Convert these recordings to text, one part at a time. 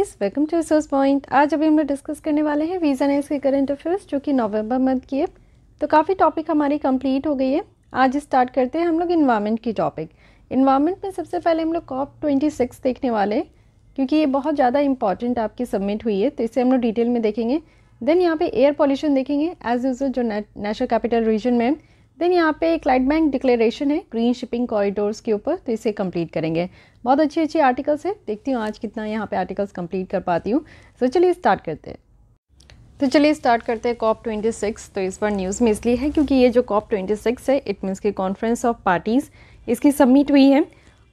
Guys welcome to resource point आज अभी हम लोग डिस्कस करने वाले हैं वीज़ा नेस के करंट अफेयर्स जो कि नवंबर मंथ की है तो काफ़ी टॉपिक हमारी कंप्लीट हो गई है आज स्टार्ट करते हैं हम लोग इन्वायरमेंट की टॉपिक इन्वायरमेंट में सबसे पहले हम लोग कॉप ट्वेंटी सिक्स देखने वाले हैं क्योंकि ये बहुत ज़्यादा इंपॉर्टेंट आपकी सबमिट हुई है तो इसे हम लोग डिटेल में देखेंगे देन यहाँ पे एयर पॉल्यूशन देखेंगे एज यूजल जो नेशनल कैपिटल रीजन में देन यहाँ पे एक लाइट बैंक डिक्लेरेशन है ग्रीन शिपिंग कॉरिडोर्स के ऊपर तो इसे कंप्लीट करेंगे बहुत अच्छे अच्छे आर्टिकल्स है देखती हूँ आज कितना यहाँ पे आर्टिकल्स कंप्लीट कर पाती हूँ तो चलिए स्टार्ट करते हैं तो चलिए स्टार्ट करते हैं कॉप ट्वेंटी सिक्स तो इस बार न्यूज़ में इसलिए है क्योंकि ये जो कॉप ट्वेंटी सिक्स है इट मीन्स की कॉन्फ्रेंस ऑफ पार्टीज़ इसकी सबमिट हुई है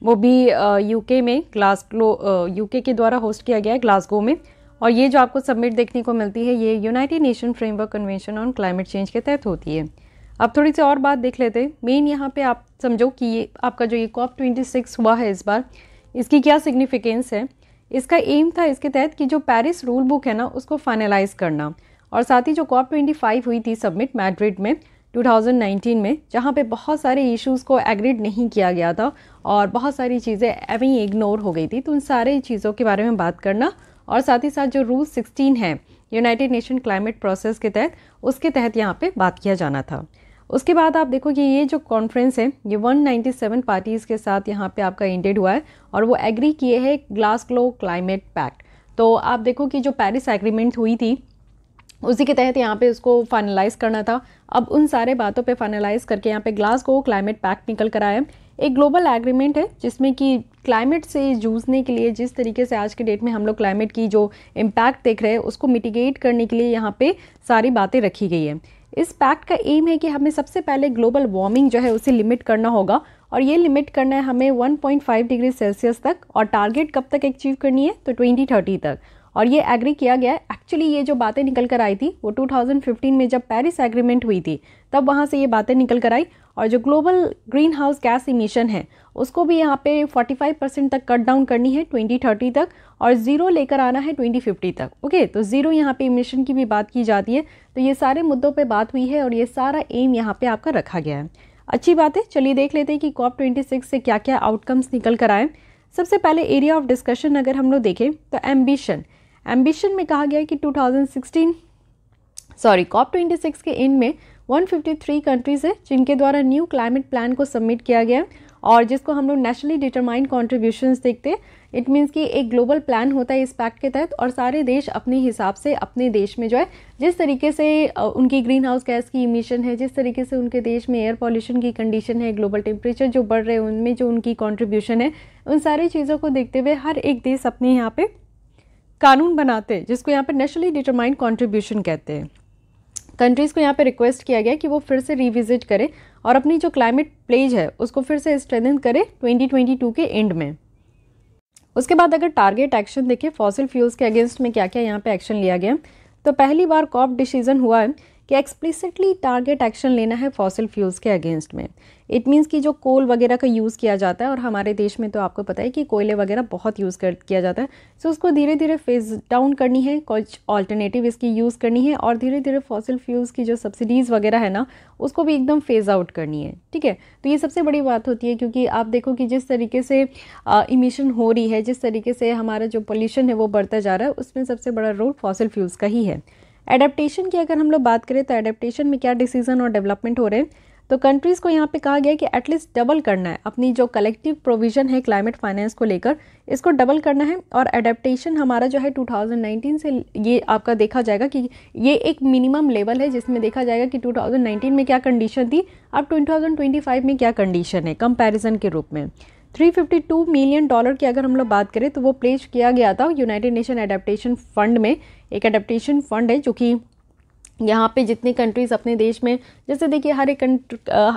वो भी यूके में ग्लासगो यूके के द्वारा होस्ट किया गया है ग्लासगो में और ये जो आपको सबमिट देखने को मिलती है ये United Nation framework convention on climate change के तहत होती है अब थोड़ी सी और बात देख लेते हैं मेन यहाँ पे आप समझो कि ये आपका जो ये कॉप ट्वेंटी सिक्स हुआ है इस बार इसकी क्या सिग्निफिकेंस है इसका एम था इसके तहत कि जो पेरिस रूल बुक है ना उसको फाइनलाइज करना और साथ ही जो कॉप ट्वेंटी फाइव हुई थी सबमिट मैड्रिड में 2019 में जहाँ पे बहुत सारे इश्यूज़ को एग्रीड नहीं किया गया था और बहुत सारी चीज़ें एवं इग्नोर हो गई थी तो उन सारे चीज़ों के बारे में बात करना और साथ ही साथ जो रूल सिक्सटीन है यूनाइटेड नेशन क्लाइमेट प्रोसेस के तहत उसके तहत यहाँ पे बात किया जाना था उसके बाद आप देखो कि ये जो कॉन्फ्रेंस है ये 197 पार्टीज़ के साथ यहाँ पे आपका इंटेड हुआ है और वो एग्री किए हैं ग्लासग्लो क्लाइमेट पैक्ट तो आप देखो कि जो पेरिस एग्रीमेंट हुई थी उसी के तहत यहाँ पे उसको फाइनलाइज करना था अब उन सारे बातों पे फाइनलाइज करके यहाँ पे ग्लासगो क्लाइमेट पैक्ट निकल कर आया है एक ग्लोबल एग्रीमेंट है जिसमें कि क्लाइमेट से जूझने के लिए जिस तरीके से आज के डेट में हम लोग क्लाइमेट की जो इम्पैक्ट देख रहे हैं उसको मिटिगेट करने के लिए यहाँ पे सारी बातें रखी गई है इस पैक्ट का एम है कि हमें सबसे पहले ग्लोबल वार्मिंग जो है उसे लिमिट करना होगा और ये लिमिट करना है हमें 1.5 डिग्री सेल्सियस तक और टारगेट कब तक अचीव करनी है तो 2030 तक और ये एग्री किया गया है एक्चुअली ये जो बातें निकल कर आई थी वो 2015 में जब पेरिस एग्रीमेंट हुई थी तब वहाँ से ये बातें निकल कर आई और जो global greenhouse gas emission है उसको भी यहाँ पे 45 परसेंट तक कट डाउन करनी है 2030 तक और ज़ीरो लेकर आना है 2050 तक ओके तो ज़ीरो यहाँ पे इमिशन की भी बात की जाती है तो ये सारे मुद्दों पे बात हुई है और ये सारा एम यहाँ पे आपका रखा गया है अच्छी बात है चलिए देख लेते हैं कि कॉप ट्वेंटी से क्या क्या आउटकम्स निकल कर आए सबसे पहले एरिया ऑफ डिस्कशन अगर हम लोग देखें तो एम्बिशन एम्बिशन में कहा गया है कि टू सॉरी कॉप ट्वेंटी के इन में 153 कंट्रीज़ है जिनके द्वारा न्यू क्लाइमेट प्लान को सबमिट किया गया है और जिसको हम लोग नेशनली डिटरमाइंड कॉन्ट्रीब्यूशंस देखते हैं इट मीन्स कि एक ग्लोबल प्लान होता है इस पैक्ट के तहत और सारे देश अपने हिसाब से अपने देश में जो है जिस तरीके से उनकी ग्रीन हाउस गैस की इमिशन है जिस तरीके से उनके देश में एयर पॉल्यूशन की कंडीशन है ग्लोबल टेम्परेचर जो बढ़ रहे हैं उनमें जो उनकी कॉन्ट्रीब्यूशन है उन सारी चीज़ों को देखते हुए हर एक देश अपने यहाँ पर कानून बनाते हैं जिसको यहाँ पर नेशनली डिटरमाइंड कॉन्ट्रीब्यूशन कहते हैं कंट्रीज़ को यहाँ पर रिक्वेस्ट किया गया कि वो फिर से रिविज़िट करें और अपनी जो क्लाइमेट प्लेज है उसको फिर से स्ट्रेंथन करें 2022 के एंड में उसके बाद अगर टारगेट एक्शन देखें फॉसिल फ्यूल्स के अगेंस्ट में क्या क्या यहाँ पे एक्शन लिया गया तो पहली बार कॉप डिसीजन हुआ है कि एक्सप्लिसिटली टारगेट एक्शन लेना है फॉसिल फ्यूल्स के अगेंस्ट में इट मीन्स कि जो कोल वगैरह का यूज़ किया जाता है और हमारे देश में तो आपको पता है कि कोयले वगैरह बहुत यूज़ कर किया जाता है सो so, उसको धीरे धीरे फेज डाउन करनी है कुछ ऑल्टरनेटिव इसकी यूज़ करनी है और धीरे धीरे फॉसिल फ्यूल्स की जो सब्सिडीज़ वगैरह है ना उसको भी एकदम फेज़ आउट करनी है ठीक है तो ये सबसे बड़ी बात होती है क्योंकि आप देखो कि जिस तरीके से इमिशन हो रही है जिस तरीके से हमारा जो पोल्यूशन है वो बढ़ता जा रहा है उसमें सबसे बड़ा रोल फॉसिल फ्यूल्स का ही है एडेप्टेशन की अगर हम लोग बात करें तो एडेप्टेशन में क्या डिसीजन और डेवलपमेंट हो रहे हैं तो कंट्रीज़ को यहाँ पे कहा गया है कि एटलीस्ट डबल करना है अपनी जो कलेक्टिव प्रोविज़न है क्लाइमेट फाइनेंस को लेकर इसको डबल करना है और एडेप्टेशन हमारा जो है 2019 से ये आपका देखा जाएगा कि ये एक मिनिमम लेवल है जिसमें देखा जाएगा कि 2019 में क्या कंडीशन थी अब 2025 में क्या कंडीशन है कंपेरिजन के रूप में 352 मिलियन डॉलर की अगर हम लोग बात करें तो वो प्लेज किया गया था यूनाइटेड नेशन एडेप्टेशन फंड में एक एडेप्टेशन फंड है जो कि यहाँ पे जितनी कंट्रीज़ अपने देश में जैसे देखिए हर एक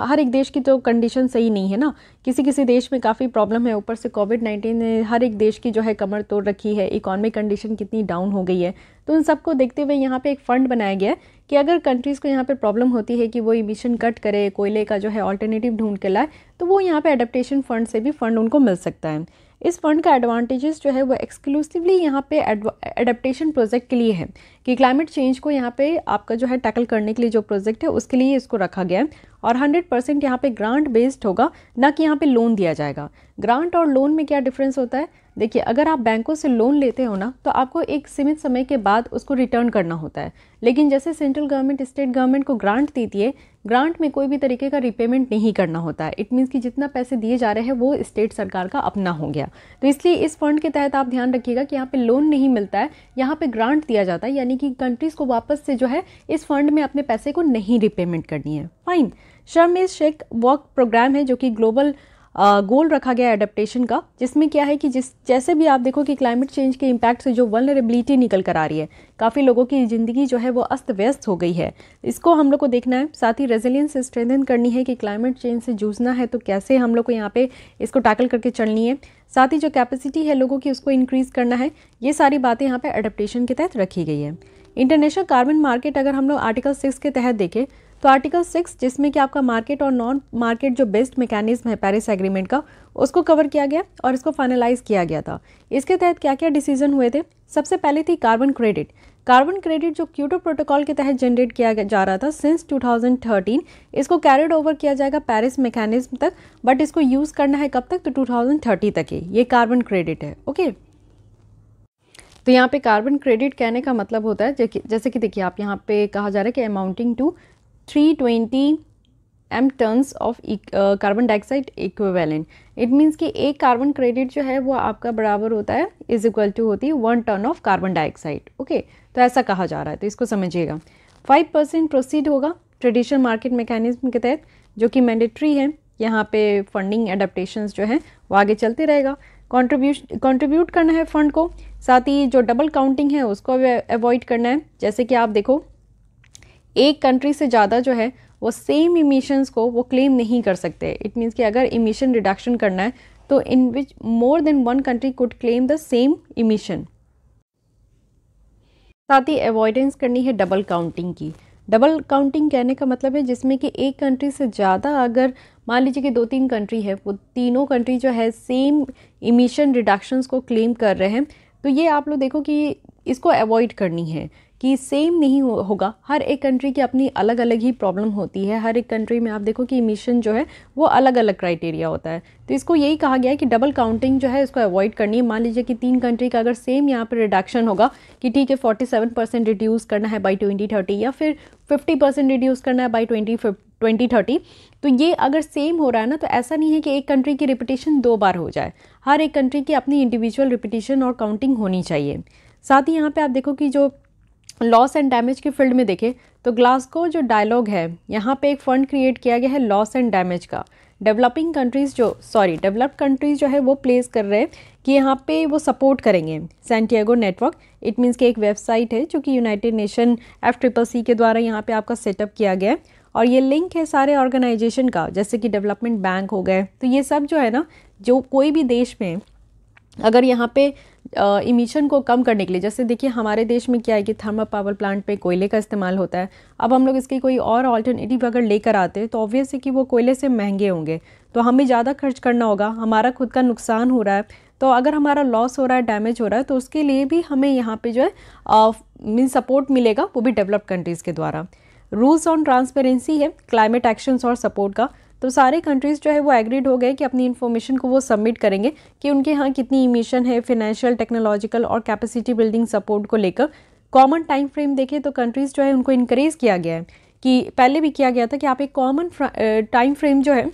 हर एक देश की तो कंडीशन सही नहीं है ना किसी किसी देश में काफ़ी प्रॉब्लम है ऊपर से कोविड नाइन्टीन ने हर एक देश की जो है कमर तोड़ रखी है इकोनॉमिक कंडीशन कितनी डाउन हो गई है तो उन सबको देखते हुए यहाँ पे एक फ़ंड बनाया गया है कि अगर कंट्रीज़ को यहाँ पर प्रॉब्लम होती है कि वो इमिशन कट करे कोयले का जो है ऑल्टरनेटिव ढूंढ के लाए तो वो यहाँ पर अडेप्टेशन फ़ंड से भी फ़ंड उनको मिल सकता है इस फंड का एडवांटेजेस जो है वो एक्सक्लूसिवली यहाँ पे एडेप्टेशन प्रोजेक्ट के लिए है कि क्लाइमेट चेंज को यहाँ पे आपका जो है टैकल करने के लिए जो प्रोजेक्ट है उसके लिए इसको रखा गया है और 100 परसेंट यहाँ पे ग्रांट बेस्ड होगा ना कि यहाँ पे लोन दिया जाएगा ग्रांट और लोन में क्या डिफरेंस होता है देखिए अगर आप बैंकों से लोन लेते हो ना तो आपको एक सीमित समय के बाद उसको रिटर्न करना होता है लेकिन जैसे सेंट्रल गवर्नमेंट स्टेट गवर्नमेंट को ग्रांट देती है ग्रांट में कोई भी तरीके का रिपेमेंट नहीं करना होता है इट मीन्स कि जितना पैसे दिए जा रहे हैं वो स्टेट सरकार का अपना हो गया तो इसलिए इस फंड के तहत आप ध्यान रखिएगा कि यहाँ पे लोन नहीं मिलता है यहाँ पे ग्रांट दिया जाता है यानी कि कंट्रीज़ को वापस से जो है इस फंड में अपने पैसे को नहीं रिपेमेंट करनी है फाइन शर्म इज शेक वर्क प्रोग्राम है जो कि ग्लोबल गोल रखा गया एडेप्टेशन का जिसमें क्या है कि जिस जैसे भी आप देखो कि क्लाइमेट चेंज के इम्पैक्ट से जो वनरेबिलिटी निकल कर आ रही है काफ़ी लोगों की ज़िंदगी जो है वो अस्त व्यस्त हो गई है इसको हम लोग को देखना है साथ ही रेजिलियंस स्ट्रेंथन करनी है कि क्लाइमेट चेंज से जूझना है तो कैसे हम लोग को यहाँ पे इसको टैकल करके चलनी है साथ ही जो कैपेसिटी है लोगों की उसको इंक्रीज़ करना है ये सारी बातें यहाँ पर एडेप्टेशन के तहत रखी गई है इंटरनेशनल कार्बन मार्केट अगर हम लोग आर्टिकल सिक्स के तहत देखें तो आर्टिकल सिक्स जिसमें कि आपका मार्केट और नॉन मार्केट जो बेस्ट मैकेनिज्म है पेरिस एग्रीमेंट का उसको कवर किया गया और इसको फाइनलाइज किया गया था इसके तहत क्या क्या डिसीजन हुए थे सबसे पहले थी कार्बन क्रेडिट कार्बन क्रेडिट जो क्यूटो प्रोटोकॉल के तहत जनरेट किया जा रहा था सिंस 2013 इसको कैरिड ओवर किया जाएगा पेरिस मैकेनिज्म तक बट इसको यूज़ करना है कब तक तो 2030 तक ही ये कार्बन क्रेडिट है ओके तो यहाँ पे कार्बन क्रेडिट कहने का मतलब होता है जैसे कि देखिए आप यहाँ पे कहा जा रहा है कि amounting to 320 M tons of carbon dioxide equivalent it means कि एक कार्बन क्रेडिट जो है वो आपका बराबर होता है इज इक्वल टू होती है one ton of carbon dioxide okay तो ऐसा कहा जा रहा है तो इसको समझिएगा फाइव परसेंट प्रोसीड होगा ट्रेडिशनल मार्केट मैकेनिज्म के तहत जो कि मैंडेट्री है यहाँ पे फंडिंग एडप्टेशन जो है वो आगे चलते रहेगा कॉन्ट्रीब्यूश कॉन्ट्रीब्यूट करना है फंड को साथ ही जो डबल काउंटिंग है उसको अवॉइड करना है जैसे कि आप देखो एक कंट्री से ज़्यादा जो है वो सेम इमीशंस को वो क्लेम नहीं कर सकते इट मीन्स कि अगर इमीशन रिडक्शन करना है तो in which more than one country could claim the same emission साथ ही अवॉइडेंस करनी है डबल काउंटिंग की डबल काउंटिंग कहने का मतलब है जिसमें कि एक कंट्री से ज़्यादा अगर मान लीजिए कि दो तीन कंट्री है वो तीनों कंट्री जो है सेम इमिशन रिडक्शंस को क्लेम कर रहे हैं तो ये आप लोग देखो कि इसको अवॉइड करनी है कि सेम नहीं हो, होगा हर एक कंट्री की अपनी अलग अलग ही प्रॉब्लम होती है हर एक कंट्री में आप देखो कि इमिशन जो है वो अलग अलग क्राइटेरिया होता है तो इसको यही कहा गया है कि डबल काउंटिंग जो है इसको अवॉइड करनी है मान लीजिए कि तीन कंट्री का अगर सेम यहाँ पर रिडक्शन होगा कि ठीक है फोर्टी सेवन परसेंट रिड्यूस करना है बाई ट्वेंटी थर्टी या फिर फिफ्टी परसेंट रिड्यूस करना है बाई ट्वेंटी ट्वेंटी थर्टी तो ये अगर सेम हो रहा है ना तो ऐसा नहीं है कि एक कंट्री की रिपीटेशन दो बार हो जाए हर एक कंट्री की अपनी इंडिविजुअल रिपीटेशन और काउंटिंग होनी चाहिए साथ ही यहाँ पे आप देखो कि जो लॉस एंड डैमेज की फील्ड में देखें तो ग्लासगो जो डायलॉग है यहाँ पे एक फंड क्रिएट किया गया है लॉस एंड डैमेज का डेवलपिंग कंट्रीज़ जो सॉरी डेवलप्ड कंट्रीज़ जो है वो प्लेस कर रहे हैं कि यहाँ पे वो सपोर्ट करेंगे सेंटियागो नेटवर्क इट मीन्स कि एक वेबसाइट है जो कि United Nation F triple C के द्वारा यहाँ पे आपका सेटअप किया गया है और ये लिंक है सारे ऑर्गेनाइजेशन का जैसे कि डेवलपमेंट बैंक हो गए तो ये सब जो है ना जो कोई भी देश में अगर यहाँ पे इमिशन को कम करने के लिए जैसे देखिए हमारे देश में क्या है कि थर्मल पावर प्लांट में कोयले का इस्तेमाल होता है अब हम लोग इसके कोई और ऑल्टरनेटिव अगर लेकर आते हैं तो ऑब्वियस है कि वो कोयले से महंगे होंगे तो हमें ज़्यादा खर्च करना होगा हमारा खुद का नुकसान हो रहा है तो अगर हमारा लॉस हो रहा है डैमेज हो रहा है तो उसके लिए भी हमें यहाँ पर जो है मीन सपोर्ट मिलेगा वो भी डेवलप्ड कंट्रीज़ के द्वारा रूल्स ऑन ट्रांसपेरेंसी है क्लाइमेट एक्शंस और सपोर्ट का तो सारे कंट्रीज़ जो है वो एग्रीड हो गए कि अपनी इन्फॉर्मेशन को वो सबमिट करेंगे कि उनके यहाँ कितनी इमिशन है फिनेंशियल टेक्नोलॉजिकल और कैपेसिटी बिल्डिंग सपोर्ट को लेकर कॉमन टाइम फ्रेम देखें तो कंट्रीज़ जो है उनको इनक्रेज किया गया है कि पहले भी किया गया था कि आप एक कॉमन टाइम फ्रेम जो है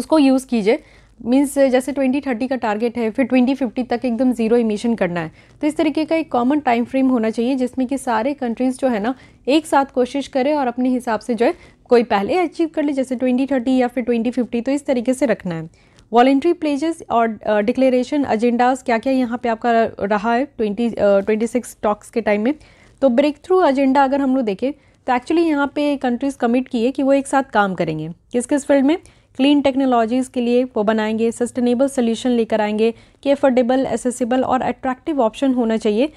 उसको यूज़ कीजिए मीन्स uh, जैसे 2030 का टारगेट है फिर 2050 तक एकदम ज़ीरो इमिशन करना है तो इस तरीके का एक कॉमन टाइम फ्रेम होना चाहिए जिसमें कि सारे कंट्रीज़ जो है ना एक साथ कोशिश करें और अपने हिसाब से जो है कोई पहले अचीव कर ले जैसे 2030 या फिर 2050 तो इस तरीके से रखना है वॉलेंट्री प्लेजेस और डिक्लेरेशन एजेंडाज क्या क्या यहाँ पे आपका रहा है ट्वेंटी ट्वेंटी सिक्स टॉक्स के टाइम में तो ब्रेक थ्रू एजेंडा अगर हम लोग देखें तो एक्चुअली यहाँ पे कंट्रीज़ कमिट किए कि वो एक साथ काम करेंगे किस किस फील्ड में क्लीन टेक्नोलॉजीज़ के लिए वो बनाएंगे सस्टेनेबल सोल्यूशन लेकर आएंगे कि एफोर्डेबल एसेसिबल और अट्रैक्टिव ऑप्शन होना चाहिए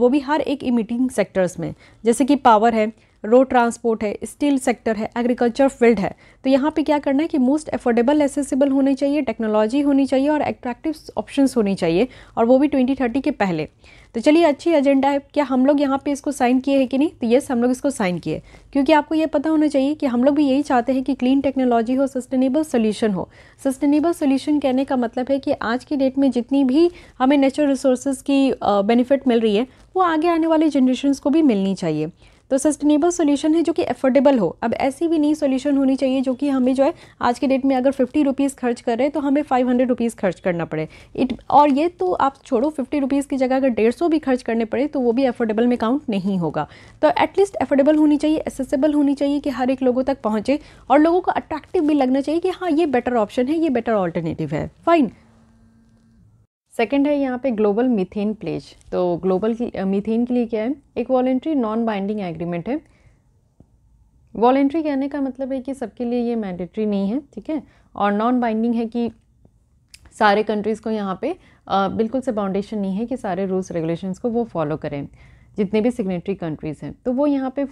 वो भी हर एक इमिटिंग सेक्टर्स में जैसे कि पावर है रोड ट्रांसपोर्ट है स्टील सेक्टर है एग्रीकल्चर फील्ड है तो यहाँ पे क्या करना है कि मोस्ट अफोर्डेबल एसेसिबल होने चाहिए टेक्नोलॉजी होनी चाहिए और एट्रैक्टिव ऑप्शंस होनी चाहिए और वो भी 2030 के पहले तो चलिए अच्छी एजेंडा है क्या हम लोग यहाँ पे इसको साइन किए हैं कि नहीं तो येस हम लोग इसको साइन किए क्योंकि आपको ये पता होना चाहिए कि हम लोग भी यही चाहते हैं कि क्लीन टेक्नोलॉजी हो सस्टेनेबल सोल्यूशन हो सस्टेनेबल सोल्यूशन कहने का मतलब है कि आज की डेट में जितनी भी हमें नेचुरल रिसोर्सेज की बेनिफिट मिल रही है वो आगे आने वाले जनरेशन को भी मिलनी चाहिए तो सस्टेनेबल सोल्यूशन है जो कि एफोर्डेबल हो अब ऐसी भी नई सोल्यूशन होनी चाहिए जो कि हमें जो है आज के डेट में अगर फिफ्टी रुपीज़ खर्च कर रहे हैं तो हमें फाइव हंड्रेड रुपीज़ खर्च करना पड़े इट और ये तो आप छोड़ो फिफ्टी रुपीज़ की जगह अगर डेढ़ सौ भी खर्च करने पड़े तो वो भी अफोर्डेबल में काउंट नहीं होगा तो एटलीस्ट अफोर्डेबल होनी चाहिए एसेसेबल होनी चाहिए कि हर एक लोगों तक पहुँचे और लोगों को अट्रैक्टिव भी लगना चाहिए कि हाँ ये बेटर ऑप्शन है ये बेटर ऑल्टरनेटिव है फाइन सेकेंड है यहाँ पे ग्लोबल मीथेन प्लेज तो ग्लोबल मीथेन के लिए क्या है एक वॉलेंट्री नॉन बाइंडिंग एग्रीमेंट है वॉलेंट्री कहने का मतलब है कि सबके लिए ये मैंडेटरी नहीं है ठीक है और नॉन बाइंडिंग है कि सारे कंट्रीज़ को यहाँ पे आ, बिल्कुल से बाउंडेशन नहीं है कि सारे रूल्स रेगुलेशंस को वो फॉलो करें जितने भी सिग्नेटरी कंट्रीज़ हैं तो वो यहाँ पे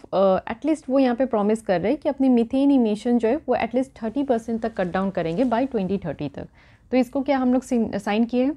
एटलीस्ट वो यहाँ पे प्रॉमिस कर रहे हैं कि अपनी मिथेन इमेशन जो है वो एटलीस्ट थर्टी परसेंट तक कट डाउन करेंगे बाई ट्वेंटी थर्टी तक तो इसको क्या हम लोग साइन किए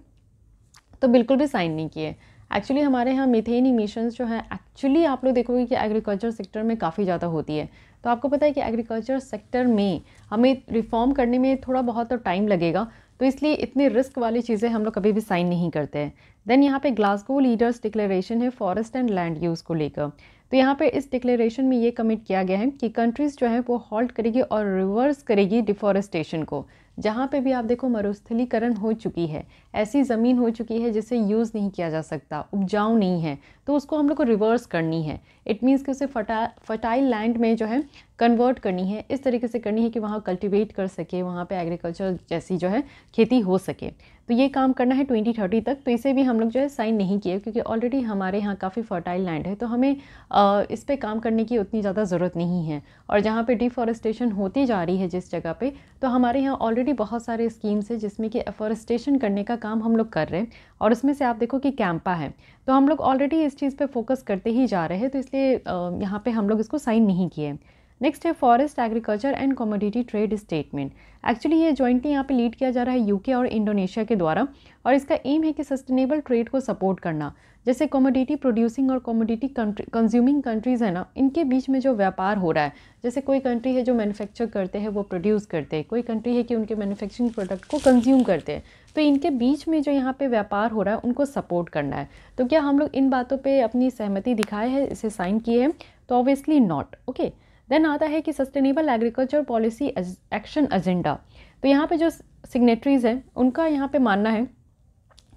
तो बिल्कुल भी साइन नहीं किए एक्चुअली हमारे यहाँ मिथेन इमिशंस जो है एक्चुअली आप लोग देखोगे कि एग्रीकल्चर सेक्टर में काफ़ी ज़्यादा होती है तो आपको पता है कि एग्रीकल्चर सेक्टर में हमें रिफॉर्म करने में थोड़ा बहुत तो टाइम लगेगा तो इसलिए इतने रिस्क वाली चीज़ें हम लोग कभी भी साइन नहीं करते हैं देन यहाँ पे ग्लासगो लीडर्स डिक्लेरेशन है फॉरेस्ट एंड लैंड यूज़ को लेकर तो यहाँ पे इस डिक्लेरेशन में ये कमिट किया गया है कि कंट्रीज़ जो है वो हॉल्ट करेगी और रिवर्स करेगी डिफॉरेस्टेशन को जहाँ पे भी आप देखो मरुस्थलीकरण हो चुकी है ऐसी ज़मीन हो चुकी है जिसे यूज़ नहीं किया जा सकता उपजाऊ नहीं है तो उसको हम लोग को रिवर्स करनी है इट मीन्स कि उसे फटा फर्टाइल लैंड में जो है कन्वर्ट करनी है इस तरीके से करनी है कि वहाँ कल्टिवेट कर सके वहाँ पे एग्रीकल्चर जैसी जो है खेती हो सके तो ये काम करना है ट्वेंटी थर्टी तक तो इसे भी हम लोग जो है साइन नहीं किए क्योंकि ऑलरेडी हमारे यहाँ काफ़ी फर्टाइल लैंड है तो हमें आ, इस पर काम करने की उतनी ज़्यादा ज़रूरत नहीं है और जहाँ पर डिफॉरेस्टेशन होती जा रही है जिस जगह पर तो हमारे यहाँ ऑलरेडी बहुत सारे स्कीम्स है जिसमें कि एफॉरेस्टेशन करने का काम हम लोग कर रहे हैं और उसमें से आप देखो कि कैंपा है तो हम लोग ऑलरेडी इस चीज़ पे फोकस करते ही जा रहे हैं तो इसलिए यहाँ पे हम लोग इसको साइन नहीं किए नेक्स्ट है forest agriculture and commodity trade statement actually ये जॉइंटली यहाँ पे लीड किया जा रहा है यूके और इंडोनेशिया के द्वारा और इसका एम है कि सस्टेनेबल ट्रेड को सपोर्ट करना जैसे कॉमोडिटी प्रोड्यूसिंग और कॉमोडिटी कंज्यूमिंग कंट्रीज़ है ना इनके बीच में जो व्यापार हो रहा है जैसे कोई कंट्री है जो मैन्युफैक्चर करते हैं वो प्रोड्यूस करते हैं कोई कंट्री है कि उनके मैन्युफैक्चरिंग प्रोडक्ट को कंज्यूम करते हैं तो इनके बीच में जो यहाँ पे व्यापार हो रहा है उनको सपोर्ट करना है तो क्या हम लोग इन बातों पर अपनी सहमति दिखाए है इसे साइन किए हैं तो obviously not okay okay? Then आता है कि sustainable agriculture policy action agenda तो यहाँ पे जो सिग्नेटरीज़ हैं उनका यहाँ पे मानना है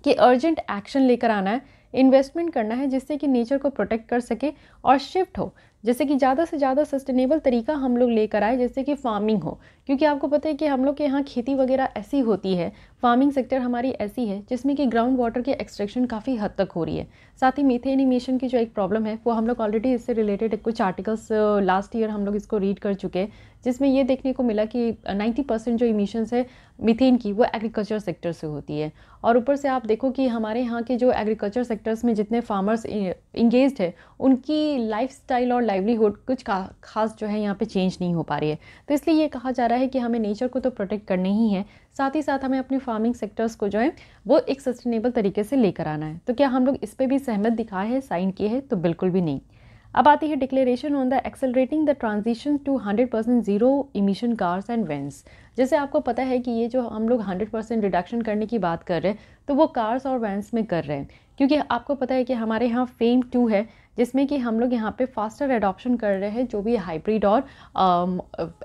कि अर्जेंट एक्शन लेकर आना है इन्वेस्टमेंट करना है जिससे कि नेचर को प्रोटेक्ट कर सके और शिफ्ट हो जैसे कि ज़्यादा से ज़्यादा सस्टेनेबल तरीका हम लोग लेकर आए जैसे कि फार्मिंग हो क्योंकि आपको पता है कि हम लोग के यहाँ खेती वगैरह ऐसी होती है फार्मिंग सेक्टर हमारी ऐसी है जिसमें कि ग्राउंड वाटर की एक्सट्रैक्शन काफ़ी हद तक हो रही है साथ ही मिथेनिमेशन की जो एक प्रॉब्लम है वो हम लोग ऑलरेडी इससे रिलेटेड कुछ आर्टिकल्स लास्ट ईयर हम लोग इसको रीड कर चुके हैं जिसमें ये देखने को मिला कि 90 परसेंट जो इमिशंस है मिथेन की वो एग्रीकल्चर सेक्टर से होती है और ऊपर से आप देखो कि हमारे यहाँ के जो एग्रीकल्चर सेक्टर्स में जितने फार्मर्स इंगेज है उनकी लाइफ और लाइवलीहुड कुछ खास जो है यहाँ पे चेंज नहीं हो पा रही है तो इसलिए ये कहा जा रहा है कि हमें नेचर को तो प्रोटेक्ट करने ही है साथ ही साथ हमें अपने फार्मिंग सेक्टर्स को जो है वो एक सस्टेनेबल तरीके से लेकर आना है तो क्या हम लोग इस पर भी सहमत दिखाए हैं साइन किए हैं तो बिल्कुल भी नहीं अब आती है declaration on the accelerating the transition to 100 percent zero emission cars and vans जैसे आपको पता है कि ये जो हम लोग 100 परसेंट रिडक्शन करने की बात कर रहे हैं तो वो कार्स और वैन्स में कर रहे हैं क्योंकि आपको पता है कि हमारे यहाँ फेम टू है जिसमें कि हम लोग यहाँ पे फास्टर एडॉप्शन कर रहे हैं जो भी हाइब्रिड और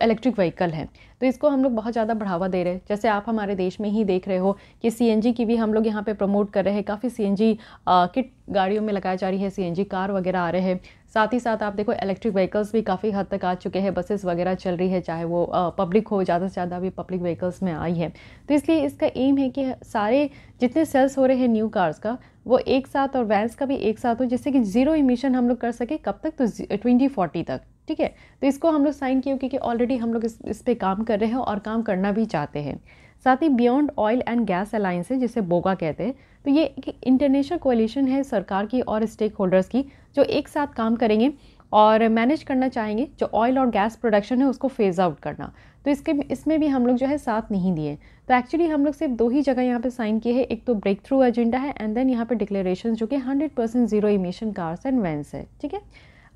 इलेक्ट्रिक um, व्हीकल हैं तो इसको हम लोग बहुत ज़्यादा बढ़ावा दे रहे हैं जैसे आप हमारे देश में ही देख रहे हो कि सीएनजी की भी हम लोग यहाँ पे प्रमोट कर रहे हैं काफ़ी सीएनजी किट गाड़ियों में लगाई जा रही है सीएनजी कार वगैरह आ रहे हैं साथ ही साथ आप देखो इलेक्ट्रिक व्हीकल्स भी काफ़ी हद तक आ चुके हैं बसेस वगैरह चल रही है चाहे वो पब्लिक हो ज़्यादा से ज़्यादा भी पब्लिक व्हीकल्स में आई है तो इसलिए इसका एम है कि सारे जितने सेल्स हो रहे हैं न्यू कार्स का वो एक साथ और वैन्स का भी एक साथ हो जिससे कि ज़ीरो इमिशन हम लोग कर सके कब तक तो ट्वेंटी फोर्टी तक ठीक है तो इसको हम लोग साइन किए क्योंकि ऑलरेडी हम लोग इस, इस पर काम कर रहे हैं और काम करना भी चाहते हैं साथ ही beyond oil and gas alliance है जिसे बोगा कहते हैं तो ये एक इंटरनेशनल कोलिशन है सरकार की और स्टेक होल्डर्स की जो एक साथ काम करेंगे और मैनेज करना चाहेंगे जो ऑयल और गैस प्रोडक्शन है उसको फेज़ आउट करना तो इसके इसमें भी हम लोग जो है साथ नहीं दिए तो एक्चुअली हम लोग सिर्फ दो ही जगह यहाँ पे साइन किए हैं एक तो ब्रेक थ्रू एजेंडा है एंड देन यहाँ पे डिक्लेरेशन जो कि 100 percent zero emission cars and vans है ठीक है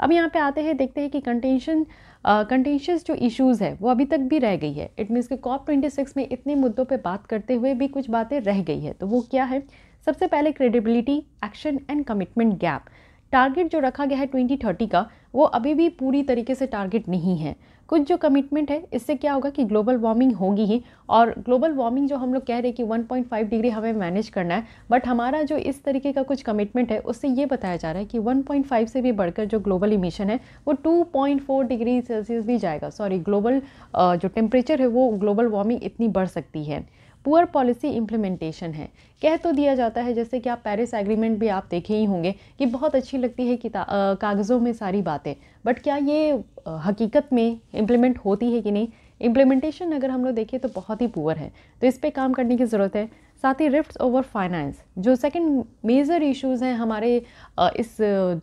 अब यहाँ पे आते हैं देखते हैं कि कंटेंशन कंटेंशियस जो इशूज़ है वो अभी तक भी रह गई है इट मीन्स कि कॉप ट्वेंटी सिक्स में इतने मुद्दों पर बात करते हुए भी कुछ बातें रह गई है तो वो क्या है सबसे पहले credibility action and commitment gap target जो रखा गया है 2030 का वो अभी भी पूरी तरीके से टारगेट नहीं है कुछ जो कमिटमेंट है इससे क्या होगा कि ग्लोबल वार्मिंग होगी ही और ग्लोबल वार्मिंग जो हम लोग कह रहे हैं कि 1.5 डिग्री हमें मैनेज करना है बट हमारा जो इस तरीके का कुछ कमिटमेंट है उससे ये बताया जा रहा है कि 1.5 से भी बढ़कर जो ग्लोबल इमिशन है वो 2.4 डिग्री सेल्सियस भी जाएगा सॉरी ग्लोबल जो टेम्परेचर है वो ग्लोबल वार्मिंग इतनी बढ़ सकती है पुअर पॉलिसी इम्प्लीमेंटेशन है कह तो दिया जाता है जैसे कि आप पेरिस एग्रीमेंट भी आप देखे ही होंगे कि बहुत अच्छी लगती है किता कागज़ों में सारी बातें बट क्या ये हकीकत में इम्प्लीमेंट होती है कि नहीं इम्प्लीमेंटेशन अगर हम लोग देखें तो बहुत ही पुअर है तो इस पर काम करने की ज़रूरत है साथ ही रिफ्ट ओवर फाइनेंस जो सेकंड मेजर इश्यूज हैं हमारे इस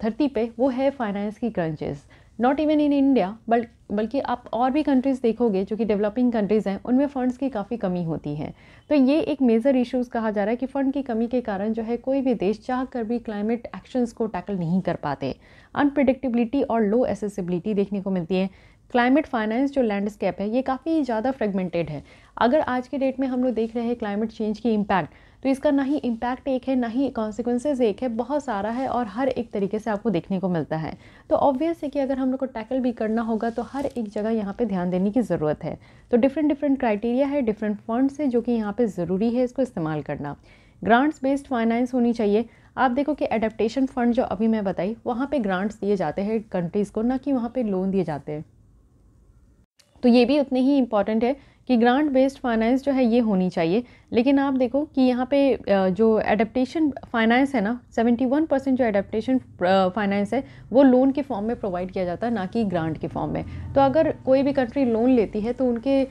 धरती पे वो है फाइनेंस की crunches not even in India बल्कि बल्कि आप और भी कंट्रीज़ देखोगे जो कि डेवलपिंग कंट्रीज़ हैं उनमें फ़ंड्स की काफ़ी कमी होती है तो ये एक मेजर इश्यूज़ कहा जा रहा है कि फ़ंड की कमी के कारण जो है कोई भी देश चाह कर भी क्लाइमेट एक्शंस को टैकल नहीं कर पाते अनप्रडिक्टिबिलिटी और लो एसेसिबिलिटी देखने को मिलती है क्लाइमेट फाइनेंस जो लैंडस्केप है ये काफ़ी ज़्यादा फ्रेगमेंटेड है अगर आज के डेट में हम लोग देख रहे हैं क्लाइमेट चेंज की इम्पैक्ट तो इसका ना ही इम्पैक्ट एक है ना ही कॉन्सिक्वेंसेज एक है बहुत सारा है और हर एक तरीके से आपको देखने को मिलता है तो ऑब्वियस है कि अगर हम लोग को टैकल भी करना होगा तो हर एक जगह यहाँ पे ध्यान देने की ज़रूरत है तो डिफरेंट डिफरेंट क्राइटेरिया है डिफरेंट फंड्स है जो कि यहाँ पर ज़रूरी है इसको इस्तेमाल करना ग्रांट्स बेस्ड फाइनेंस होनी चाहिए आप देखो कि एडेप्टेशन फ़ंड जो अभी मैं बताई वहाँ पे ग्रांट्स दिए जाते हैं कंट्रीज़ को ना कि वहाँ पे लोन दिए जाते हैं तो ये भी उतने ही इम्पॉर्टेंट है कि ग्रांट बेस्ड फाइनेंस जो है ये होनी चाहिए लेकिन आप देखो कि यहाँ पे जो एडेप्टेशन फाइनेंस है ना 71 परसेंट जो एडेप्टेशन फाइनेंस है वो लोन के फॉर्म में प्रोवाइड किया जाता है ना कि ग्रांट के फॉर्म में तो अगर कोई भी कंट्री लोन लेती है तो उनके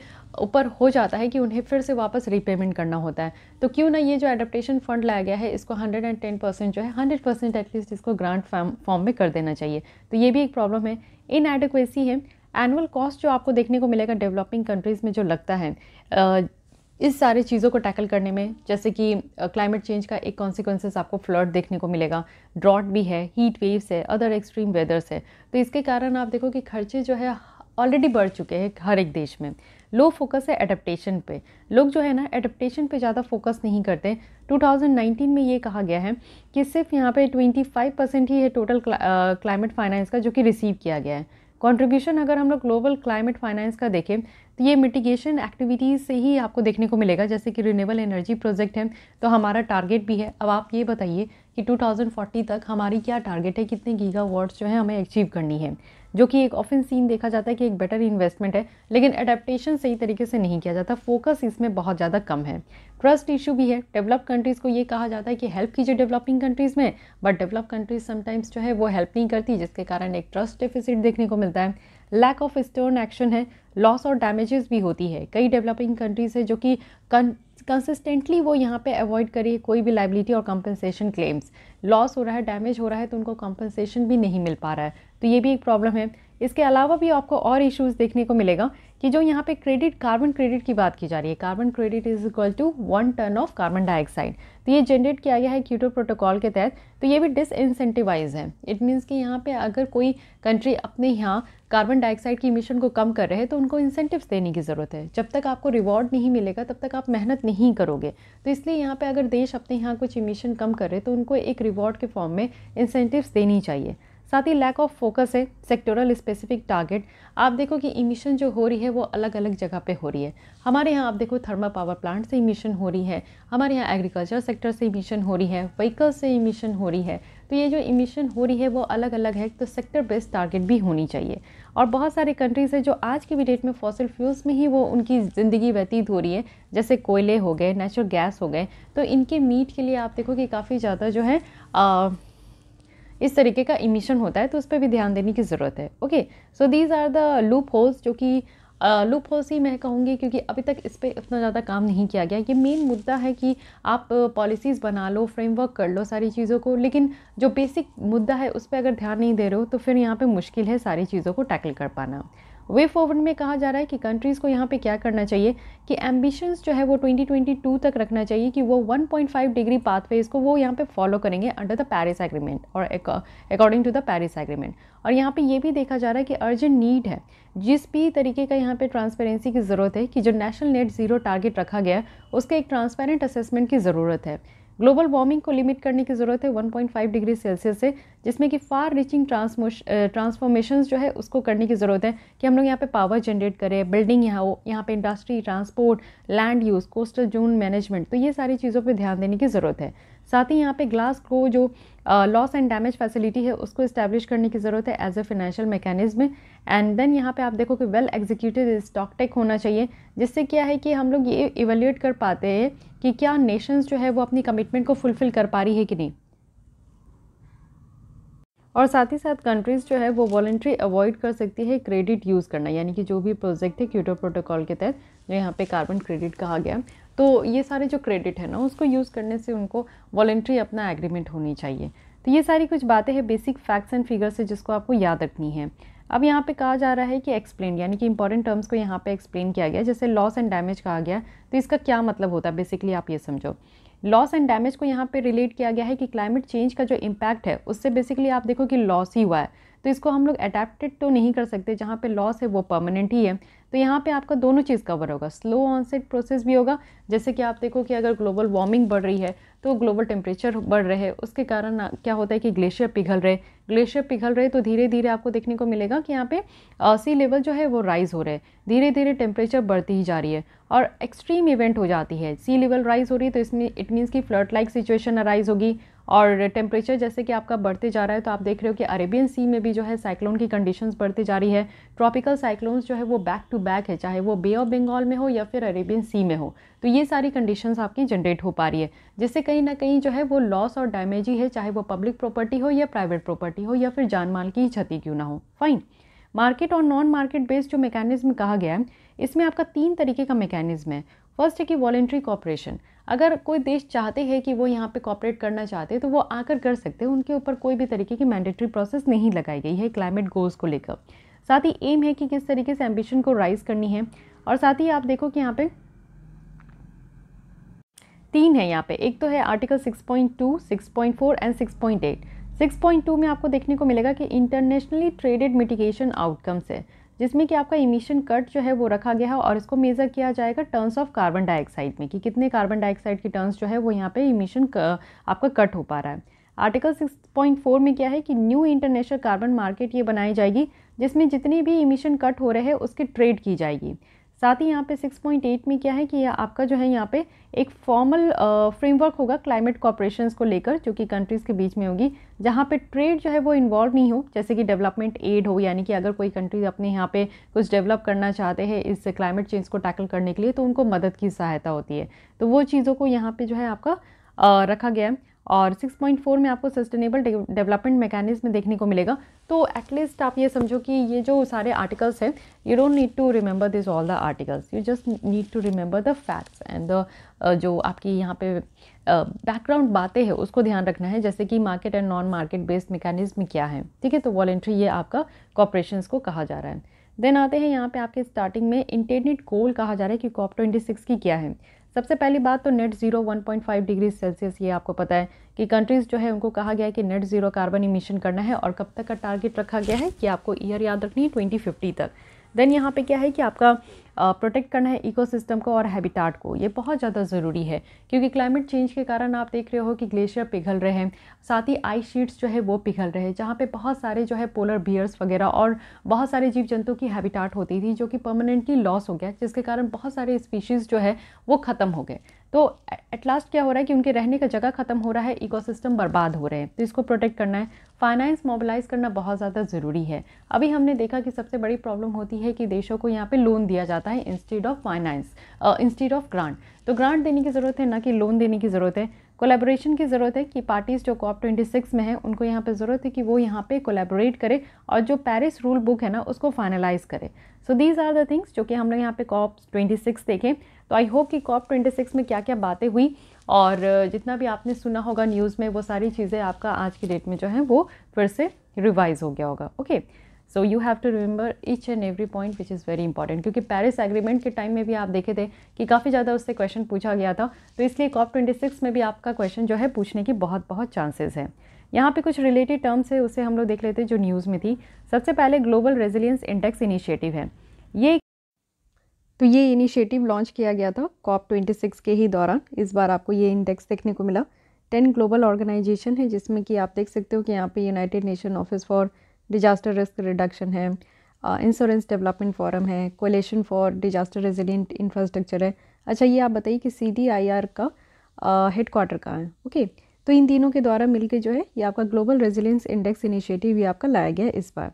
ऊपर हो जाता है कि उन्हें फिर से वापस रीपेमेंट करना होता है तो क्यों ना ये जो एडेप्टेशन फंड लाया गया है इसको 110 परसेंट जो है 100 परसेंट एटलीस्ट इसको ग्रांट फॉर्म में कर देना चाहिए तो ये भी एक प्रॉब्लम है इन है एनुअल कॉस्ट जो आपको देखने को मिलेगा डेवलपिंग कंट्रीज़ में जो लगता है इस सारे चीज़ों को टैकल करने में जैसे कि क्लाइमेट चेंज का एक कॉन्सिक्वेंसेस आपको फ्लड देखने को मिलेगा ड्रॉट भी है हीट वेव्स है अदर एक्सट्रीम वेदर्स है तो इसके कारण आप देखो कि खर्चे जो है ऑलरेडी बढ़ चुके हैं हर एक देश में लो फोकस है एडप्टेशन पे लोग जो है ना एडप्टेशन पे ज़्यादा फोकस नहीं करते 2019 में ये कहा गया है कि सिर्फ यहाँ पे 25 परसेंट ही है टोटल क्लाइमेट फाइनेंस का जो कि रिसीव किया गया है कंट्रीब्यूशन अगर हम लोग ग्लोबल क्लाइमेट फाइनेंस का देखें तो ये मिटिगेशन एक्टिविटीज़ से ही आपको देखने को मिलेगा जैसे कि रिन्यूएबल एनर्जी प्रोजेक्ट है तो हमारा टारगेट भी है अब आप ये बताइए कि 2040 तक हमारी क्या टारगेट है कितने गीगा जो है हमें अचीव करनी है जो कि एक ऑफन सीन देखा जाता है कि एक बेटर इन्वेस्टमेंट है लेकिन अडेप्टेशन सही तरीके से नहीं किया जाता फोकस इसमें बहुत ज़्यादा कम है ट्रस्ट इशू भी है डेवलप कंट्रीज़ को ये कहा जाता है कि हेल्प कीजिए डेवलपिंग कंट्रीज़ में बट डेवलप कंट्रीज़ समटाइम्स जो है वो हेल्प नहीं करती जिसके कारण एक ट्रस्ट डिफिसिट देखने को मिलता है लैक ऑफ स्टर्न एक्शन है लॉस और डैमेजेस भी होती है कई डेवलपिंग कंट्रीज़ है जो कि कंसिस्टेंटली वो यहाँ पे अवॉइड करिए कोई भी लाइबिलिटी और कंपनसेशन क्लेम्स लॉस हो रहा है डैमेज हो रहा है तो उनको कंपनसेशन भी नहीं मिल पा रहा है तो ये भी एक प्रॉब्लम है इसके अलावा भी आपको और इश्यूज़ देखने को मिलेगा कि जो यहाँ पे क्रेडिट कार्बन क्रेडिट की बात की जा रही है carbon credit is equal to one ton of carbon dioxide तो ये जनरेट किया गया है क्यूटो प्रोटोकॉल के तहत तो ये भी डिसइंसेंटिवाइज है इट मीन्स कि यहाँ पे अगर कोई कंट्री अपने यहाँ कार्बन डाइऑक्साइड की इमिशन को कम कर रहे हैं तो उनको इंसेंटिव्स देने की ज़रूरत है जब तक आपको रिवॉर्ड नहीं मिलेगा तब तक आप मेहनत नहीं करोगे तो इसलिए यहाँ पर अगर देश अपने यहाँ कुछ इमिशन कम कर रहे तो उनको एक रिवॉर्ड के फॉर्म में इंसेंटिव्स देनी चाहिए साथ ही लैक ऑफ फोकस है सेक्टोरल स्पेसिफिक टारगेट आप देखो कि इमिशन जो हो रही है वो अलग अलग जगह पे हो रही है हमारे यहाँ आप देखो थर्मल पावर प्लांट से इमिशन हो रही है हमारे यहाँ एग्रीकल्चर सेक्टर से इमिशन हो रही है व्हीकल से इमिशन हो रही है तो ये जो इमिशन हो रही है वो अलग अलग है तो सेक्टर बेस्ड टारगेट भी होनी चाहिए और बहुत सारे कंट्रीज़ है जो आज की भी डेट में फॉसिल फ्यूल्स में ही वो उनकी ज़िंदगी व्यतीत हो रही है जैसे कोयले हो गए नेचुरल गैस हो गए तो इनके मीट के लिए आप देखो कि काफ़ी ज़्यादा जो है आ, इस तरीके का इमिशन होता है तो उस पर भी ध्यान देने की ज़रूरत है okay so these are the loopholes जो कि लूप होल्स ही मैं कहूँगी क्योंकि अभी तक इस पर इतना ज़्यादा काम नहीं किया गया ये मेन मुद्दा है कि आप पॉलिसीज़ बना लो फ्रेमवर्क कर लो सारी चीज़ों को लेकिन जो बेसिक मुद्दा है उस पर अगर ध्यान नहीं दे रहे हो तो फिर यहाँ पर मुश्किल है सारी चीज़ों को टैकल कर पाना वे फॉरवर्ड में कहा जा रहा है कि कंट्रीज़ को यहाँ पे क्या करना चाहिए कि एम्बिशंस जो है वो 2022 तक रखना चाहिए कि वो 1.5 डिग्री पाथवेज को वो यहाँ पे फॉलो करेंगे अंडर द पेरिस एग्रीमेंट और according to the Paris agreement और यहाँ पे ये भी देखा जा रहा है कि अर्जेंट नीड है जिस भी तरीके का यहाँ पर ट्रांसपेरेंसी की ज़रूरत है कि जो नेशनल नेट ज़ीरो टारगेट रखा गया है उसका एक ट्रांसपेरेंट असेसमेंट की ज़रूरत है ग्लोबल वार्मिंग को लिमिट करने की ज़रूरत है 1.5 डिग्री सेल्सियस से जिसमें कि फार रीचिंग ट्रांसमोश ट्रांसफॉर्मेशन जो है उसको करने की ज़रूरत है कि हम लोग यहाँ पे पावर जनरेट करें बिल्डिंग यहाँ हो यहाँ पे industry transport land use coastal zone management तो ये सारी चीज़ों पर ध्यान देने की ज़रूरत है साथ ही यहाँ पे ग्लास को जो लॉस एंड डैमेज फैसिलिटी है उसको इस्टेब्लिश करने की ज़रूरत है as a financial mechanism and then यहाँ पे आप देखो कि वेल एग्जीक्यूटिव स्टॉक टेक होना चाहिए जिससे क्या है कि हम लोग ये इवेल्यूएट कर पाते हैं कि क्या नेशंस जो है वो अपनी कमिटमेंट को फुलफ़िल कर पा रही है कि नहीं और साथ ही साथ कंट्रीज़ जो है वो वॉल्ट्री अवॉइड कर सकती है क्रेडिट यूज़ करना यानी कि जो भी प्रोजेक्ट है क्यूटो प्रोटोकॉल के तहत जो यहाँ पे कार्बन क्रेडिट कहा गया तो ये सारे जो क्रेडिट है ना उसको यूज़ करने से उनको वॉल्ट्री अपना एग्रीमेंट होनी चाहिए तो ये सारी कुछ बातें हैं बेसिक फैक्ट्स एंड फिगर्स है जिसको आपको याद रखनी है अब यहाँ पे कहा जा रहा है कि एक्सप्लेन यानी कि इंपॉर्टेंट टर्म्स को यहाँ पे एक्सप्लेन किया गया जैसे लॉस एंड डैमेज कहा गया तो इसका क्या मतलब होता है बेसिकली आप ये समझो लॉस एंड डैमेज को यहाँ पे रिलेट किया गया है कि क्लाइमेट चेंज का जो इम्पैक्ट है उससे बेसिकली आप देखो कि लॉस ही हुआ है तो इसको हम लोग अडेप्टेड तो नहीं कर सकते जहाँ पे लॉस है वो परमानेंट ही है तो यहाँ पे आपका दोनों चीज़ कवर होगा स्लो ऑनसेट प्रोसेस भी होगा जैसे कि आप देखो कि अगर ग्लोबल वार्मिंग बढ़ रही है तो ग्लोबल टेम्परेचर बढ़ रहे उसके कारण क्या होता है कि ग्लेशियर पिघल रहे ग्लेशियर पिघल रहे तो धीरे धीरे आपको देखने को मिलेगा कि यहाँ पे सी लेवल जो है वो राइज़ हो रहे हैं धीरे धीरे टेम्परेचर बढ़ती ही जा रही है और एक्सट्रीम इवेंट हो जाती है सी लेवल राइज़ हो रही है तो इसमें इट मीन्स की फ्लड लाइक सिचुएशन अराइज़ होगी और टेम्परेचर जैसे कि आपका बढ़ते जा रहा है तो आप देख रहे हो कि अरेबियन सी में भी जो है साइक्लोन की कंडीशंस बढ़ती जा रही है ट्रॉपिकल साइक्लोन्स जो है वो बैक टू बैक है चाहे वो बे ऑफ बंगाल में हो या फिर अरेबियन सी में हो तो ये सारी कंडीशंस आपकी जनरेट हो पा रही है जिससे कहीं ना कहीं जो है वो लॉस और डैमेज ही है चाहे वो पब्लिक प्रॉपर्टी हो या प्राइवेट प्रॉपर्टी हो या फिर जान माल की क्षति क्यों ना हो फाइन मार्केट और नॉन मार्केट बेस्ड जो मैकेनिज्म कहा गया है इसमें आपका तीन तरीके का मैकेनिज्म है फर्स्ट है कि वॉलेंट्री कॉपरेशन अगर कोई देश चाहते हैं कि वो यहाँ पे कॉपरेट करना चाहते हैं तो वो आकर कर सकते हैं उनके ऊपर कोई भी तरीके की मैंडेटरी प्रोसेस नहीं लगाई गई है क्लाइमेट गोल्स को लेकर साथ ही एम है कि किस तरीके से एम्बिशन को राइज करनी है और साथ ही आप देखो कि यहाँ पे तीन है यहाँ पे एक तो है आर्टिकल 6.2, 6.4 एंड 6.8 6.2 में आपको देखने को मिलेगा कि इंटरनेशनली ट्रेडेड मिटिगेशन आउटकम्स है जिसमें कि आपका इमिशन कट जो है वो रखा गया है और इसको मेज़र किया जाएगा टर्न्स ऑफ कार्बन डाइऑक्साइड में कि कितने कार्बन डाइऑक्साइड की टर्न्स जो है वो यहाँ पे इमिशन आपका कट हो पा रहा है आर्टिकल 6.4 में क्या है कि न्यू इंटरनेशनल कार्बन मार्केट ये बनाई जाएगी जिसमें जितने भी इमिशन कट हो रहे हैं उसकी ट्रेड की जाएगी साथ ही यहाँ पे 6.8 में क्या है कि आपका जो है यहाँ पे एक फॉर्मल फ्रेमवर्क होगा क्लाइमेट कॉपरेशन को लेकर जो कि कंट्रीज़ के बीच में होगी जहाँ पे ट्रेड जो है वो इन्वॉल्व नहीं हो जैसे कि डेवलपमेंट एड हो यानी कि अगर कोई कंट्रीज़ अपने यहाँ पे कुछ डेवलप करना चाहते हैं इस क्लाइमेट चेंज को टैकल करने के लिए तो उनको मदद की सहायता होती है तो वो चीज़ों को यहाँ पर जो है आपका आ, रखा गया है और 6.4 में आपको सस्टेनेबल डेवलपमेंट मैकेनिज्म देखने को मिलेगा तो एटलीस्ट आप ये समझो कि ये जो सारे आर्टिकल्स हैं you don't need to remember this all the articles you just need to remember the facts and the जो आपकी यहाँ पे बैकग्राउंड uh, बातें हैं उसको ध्यान रखना है जैसे कि market and non market based mechanism क्या है ठीक है तो वॉलेंट्री ये आपका कॉपरेशन को कहा जा रहा है देन आते हैं यहाँ पे आपके स्टार्टिंग में इंटरनेट गोल कहा जा रहा है कि कॉप ट्वेंटी सिक्स की क्या है सबसे पहली बात तो नेट जीरो 1.5 डिग्री सेल्सियस ये आपको पता है कि कंट्रीज़ जो है उनको कहा गया है कि नेट ज़ीरो कार्बन इमिशन करना है और कब तक का टारगेट रखा गया है कि आपको ईयर याद रखनी है ट्वेंटी तक देन यहाँ पे क्या है कि आपका प्रोटेक्ट करना है इकोसिस्टम को और हैबिटाट को ये बहुत ज़्यादा ज़रूरी है क्योंकि क्लाइमेट चेंज के कारण आप देख रहे हो कि ग्लेशियर पिघल रहे हैं साथ ही आइस शीट्स जो है वो पिघल रहे हैं जहाँ पे बहुत सारे जो है पोलर बियर्स वगैरह और बहुत सारे जीव जंतु की हैबिटाट होती थी जो कि परमानेंटली लॉस हो गया जिसके कारण बहुत सारे स्पीशीज़ जो है वो ख़त्म हो गए तो एट लास्ट क्या हो रहा है कि उनके रहने का जगह ख़त्म हो रहा है इकोसिस्टम बर्बाद हो रहे हैं तो इसको प्रोटेक्ट करना है फाइनेंस मोबिलाइज करना बहुत ज़्यादा ज़रूरी है अभी हमने देखा कि सबसे बड़ी प्रॉब्लम होती है कि देशों को यहाँ पे लोन दिया जाता है instead of finance instead of grant तो ग्रांट देने की ज़रूरत है ना कि लोन देने की ज़रूरत है कोलेबोरेशन की ज़रूरत है कि पार्टीज़ जो कॉप ट्वेंटी सिक्स में है उनको यहाँ पे ज़रूरत है कि वो यहाँ पे कोलेबोरेट करें और जो पेरिस रूल बुक है ना उसको फाइनलाइज़ करें so these are the things जो कि हम लोग यहाँ पे कॉप ट्वेंटी सिक्स देखें तो आई होप कि कॉप ट्वेंटी सिक्स में क्या क्या बातें हुई और जितना भी आपने सुना होगा न्यूज़ में वो सारी चीज़ें आपका आज की डेट में जो है वो फिर से रिवाइज़ हो गया होगा okay okay? So you have to remember each and every point which is very important क्योंकि पैरिस एग्रीमेंट के टाइम में भी आप देखे थे कि काफ़ी ज़्यादा उससे क्वेश्चन पूछा गया था तो इसलिए कॉप ट्वेंटी सिक्स में भी आपका क्वेश्चन जो है पूछने की बहुत बहुत चांसेस है यहाँ पे कुछ रिलेटेड टर्म्स है उसे हम लोग देख लेते हैं जो न्यूज़ में थी सबसे पहले ग्लोबल रेजिलियंस इंडेक्स इनिशिएटिव है ये तो ये इनिशिएटिव लॉन्च किया गया था कॉप ट्वेंटी सिक्स के ही दौरान इस बार आपको ये इंडेक्स देखने को मिला टेन ग्लोबल ऑर्गेनाइजेशन है जिसमें कि आप देख सकते हो कि यहाँ पे United Nation office for disaster risk reduction है इंश्योरेंस डेवलपमेंट फोरम है coalition for disaster resilient infrastructure है अच्छा ये आप बताइए कि सी डी आई आर का हेड uh, क्वार्टर कहाँ है ओके तो इन तीनों के द्वारा मिलकर जो है ये आपका ग्लोबल रेजिलेंस इंडेक्स इनिशिएटिव ये आपका लाया गया है इस बार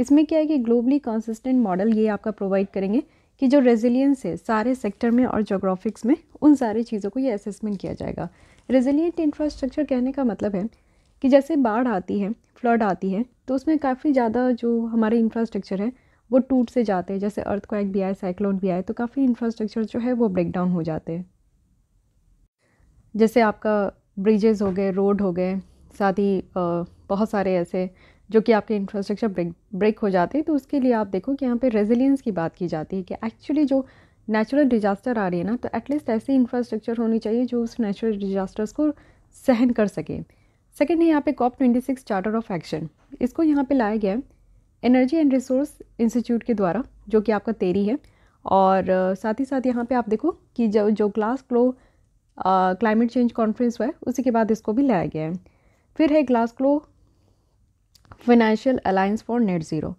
इसमें क्या है कि ग्लोबली कंसिस्टेंट मॉडल ये आपका प्रोवाइड करेंगे कि जो रेजिलियंस है सारे सेक्टर में और जोग्राफिक्स में उन सारी चीज़ों को ये असेसमेंट किया जाएगा रेजिलियंट इंफ्रास्ट्रक्चर कहने का मतलब है कि जैसे बाढ़ आती है फ्लड आती है तो उसमें काफ़ी ज़्यादा जो हमारे इंफ्रास्ट्रक्चर है वो टूट से जाते हैं जैसे अर्थ को एक भी आए साइक्लोन भी आए तो काफ़ी इंफ्रास्ट्रक्चर जो है वो ब्रेक डाउन हो जाते हैं जैसे आपका ब्रिजेस हो गए रोड हो गए साथ ही बहुत सारे ऐसे जो कि आपके इंफ्रास्ट्रक्चर ब्रेक ब्रेक हो जाते हैं तो उसके लिए आप देखो कि यहाँ पे रेजिलियंस की बात की जाती है कि एक्चुअली जो नेचुरल डिजास्टर आ रही है ना तो एटलीस्ट ऐसी इंफ्रास्ट्रक्चर होनी चाहिए जो उस नेचुरल डिजास्टर्स को सहन कर सकें सेकेंड है यहाँ पे COP twenty six charter of action इसको यहाँ पे लाया गया है एनर्जी एंड रिसोर्स इंस्टीट्यूट के द्वारा जो कि आपका तेरी है और साथ ही साथ यहाँ पे आप देखो कि जो जो Glasgow climate change conference हुआ है उसी के बाद इसको भी लाया गया है फिर है Glasgow financial alliance for net zero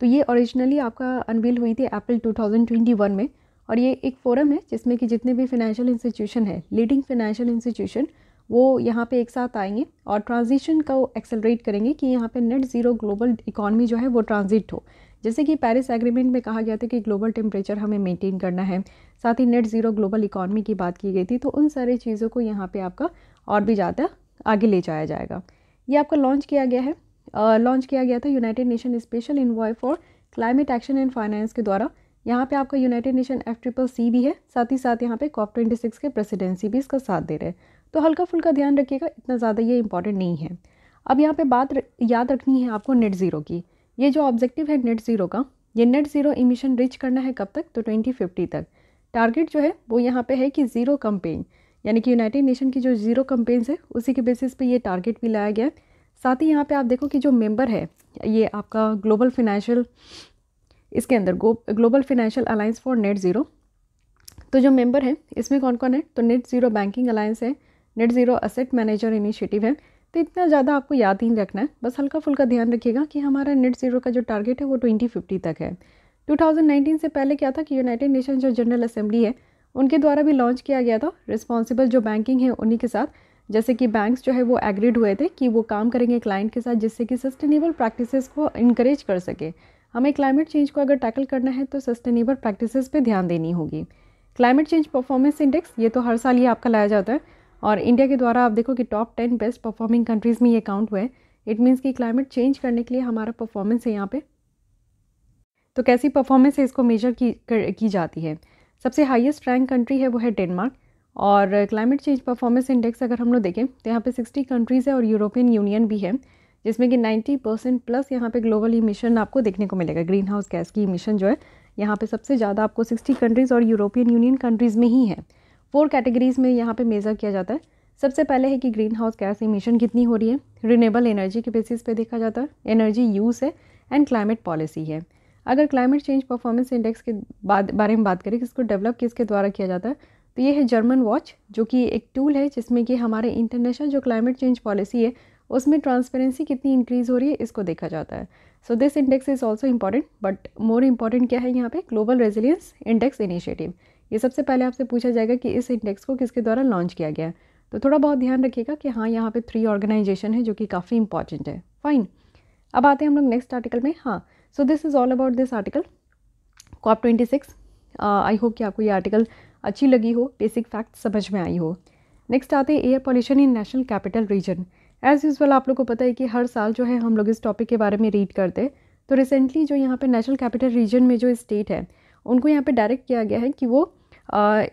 तो ये ओरिजिनली आपका अनवील हुई थी अप्रैल 2021 में और ये एक फोरम है जिसमें कि जितने भी फाइनेंशियल इंस्टीट्यूशन है लीडिंग फाइनेंशियल इंस्टीट्यूशन वो यहाँ पे एक साथ आएंगे और ट्रांजिशन को एक्सेलरेट करेंगे कि यहाँ पे नेट ज़ीरो ग्लोबल इकॉनमी जो है वो ट्रांजिट हो जैसे कि पेरिस एग्रीमेंट में कहा गया था कि ग्लोबल टेम्परेचर हमें मेंटेन करना है साथ ही नेट ज़ीरो ग्लोबल इकॉनमी की बात की गई थी तो उन सारी चीज़ों को यहाँ पर आपका और भी ज़्यादा आगे ले जाया जाएगा ये आपका लॉन्च किया गया है लॉन्च किया गया था United Nation special envoy for climate action and finance के द्वारा यहाँ पे आपका United Nation F triple C भी है साथ ही साथ यहाँ पे कॉप ट्वेंटी सिक्स के प्रेसिडेंसी भी इसका साथ दे रहे हैं तो हल्का फुल्का ध्यान रखिएगा इतना ज़्यादा ये इंपॉर्टेंट नहीं है अब यहाँ पे बात र, याद रखनी है आपको नेट ज़ीरो की ये जो ऑब्जेक्टिव है नेट ज़ीरो का ये नेट ज़ीरो इमिशन रिच करना है कब तक तो ट्वेंटी फिफ्टी तक टारगेट जो है वो यहाँ पे है कि ज़ीरो कंपेन यानी कि यूनाइटेड नेशन की जो ज़ीरो कंपेन्स है उसी के बेसिस पे ये टारगेट भी लाया गया है साथ ही यहाँ पे आप देखो कि जो मेंबर है ये आपका ग्लोबल फिनेंशियल इसके अंदर global financial alliance for net zero तो जो मेम्बर है इसमें कौन कौन है तो नेट ज़ीरो बैंकिंग अलायंस है net zero asset manager initiative है तो इतना ज़्यादा आपको याद ही रखना है बस हल्का फुल्का ध्यान रखिएगा कि हमारा नेट ज़ीरो का जो टारगेट है वो ट्वेंटी फिफ्टी तक है 2019 से पहले क्या था कि यूनाइटेड नेशन जो जनरल असेंबली है उनके द्वारा भी लॉन्च किया गया था रिस्पॉन्सिबल जो बैंकिंग है उन्हीं के साथ जैसे कि बैंक्स जो है वो एग्रीड हुए थे कि वो काम करेंगे क्लाइंट के साथ जिससे कि सस्टेनेबल प्रैक्टिसेस को इनक्रेज कर सके हमें क्लाइमेट चेंज को अगर टैकल करना है तो सस्टेनेबल प्रैक्टिसेस पे ध्यान देनी होगी क्लाइमेट चेंज परफॉर्मेंस इंडेक्स ये तो हर साल ही आपका लाया जाता है और इंडिया के द्वारा आप देखो कि top ten best performing countries में ये काउंट हुए इट मीन्स कि क्लाइमेट चेंज करने के लिए हमारा परफॉर्मेंस है यहाँ पे तो कैसी परफॉर्मेंस है इसको मेजर की कर, की जाती है सबसे हाईएस्ट रैंक कंट्री है वो है डेनमार्क और क्लाइमेट चेंज परफॉर्मेंस इंडेक्स अगर हम लोग देखें तो यहाँ पे 60 कंट्रीज़ है और यूरोपियन यूनियन भी है जिसमें कि 90 परसेंट प्लस यहाँ पे ग्लोबल इमिशन आपको देखने को मिलेगा ग्रीन हाउस गैस की इमिशन जो है यहाँ पर सबसे ज़्यादा आपको सिक्सटी कंट्रीज़ और यूरोपियन यूनियन कंट्रीज़ में ही है फोर कैटेगरीज़ में यहाँ पे मेज़र किया जाता है सबसे पहले है कि ग्रीन हाउस गैस इमिशन कितनी हो रही है रिनेबल एनर्जी के बेसिस पे देखा जाता है एनर्जी यूज़ है एंड क्लाइमेट पॉलिसी है अगर क्लाइमेट चेंज परफॉर्मेंस इंडेक्स के बाद बारे में बात करें कि इसको डेवलप किसके द्वारा किया जाता है तो ये है जर्मन वॉच जो कि एक टूल है जिसमें कि हमारे इंटरनेशनल जो क्लाइमेट चेंज पॉलिसी है उसमें ट्रांसपेरेंसी कितनी इंक्रीज़ हो रही है इसको देखा जाता है so this index is also important but more important क्या है यहाँ पे ग्लोबल रेजिलियंस इंडेक्स इनिशिएटिव ये सबसे पहले आपसे पूछा जाएगा कि इस इंडेक्स को किसके द्वारा लॉन्च किया गया तो थोड़ा बहुत ध्यान रखिएगा कि हाँ यहाँ पे थ्री ऑर्गेनाइजेशन है जो कि काफ़ी इंपॉर्टेंट है फाइन अब आते हैं हम लोग नेक्स्ट आर्टिकल में हाँ so this is all about this article COP twenty six I hope कि आपको ये आर्टिकल अच्छी लगी हो बेसिक फैक्ट समझ में आई हो नेक्स्ट आते हैं air pollution in national capital region as usual आप लोग को पता है कि हर साल जो है हम लोग इस टॉपिक के बारे में रीड करते हैं तो रिसेंटली जो यहाँ पे नेशनल कैपिटल रीजन में जो स्टेट है उनको यहाँ पे डायरेक्ट किया गया है कि वो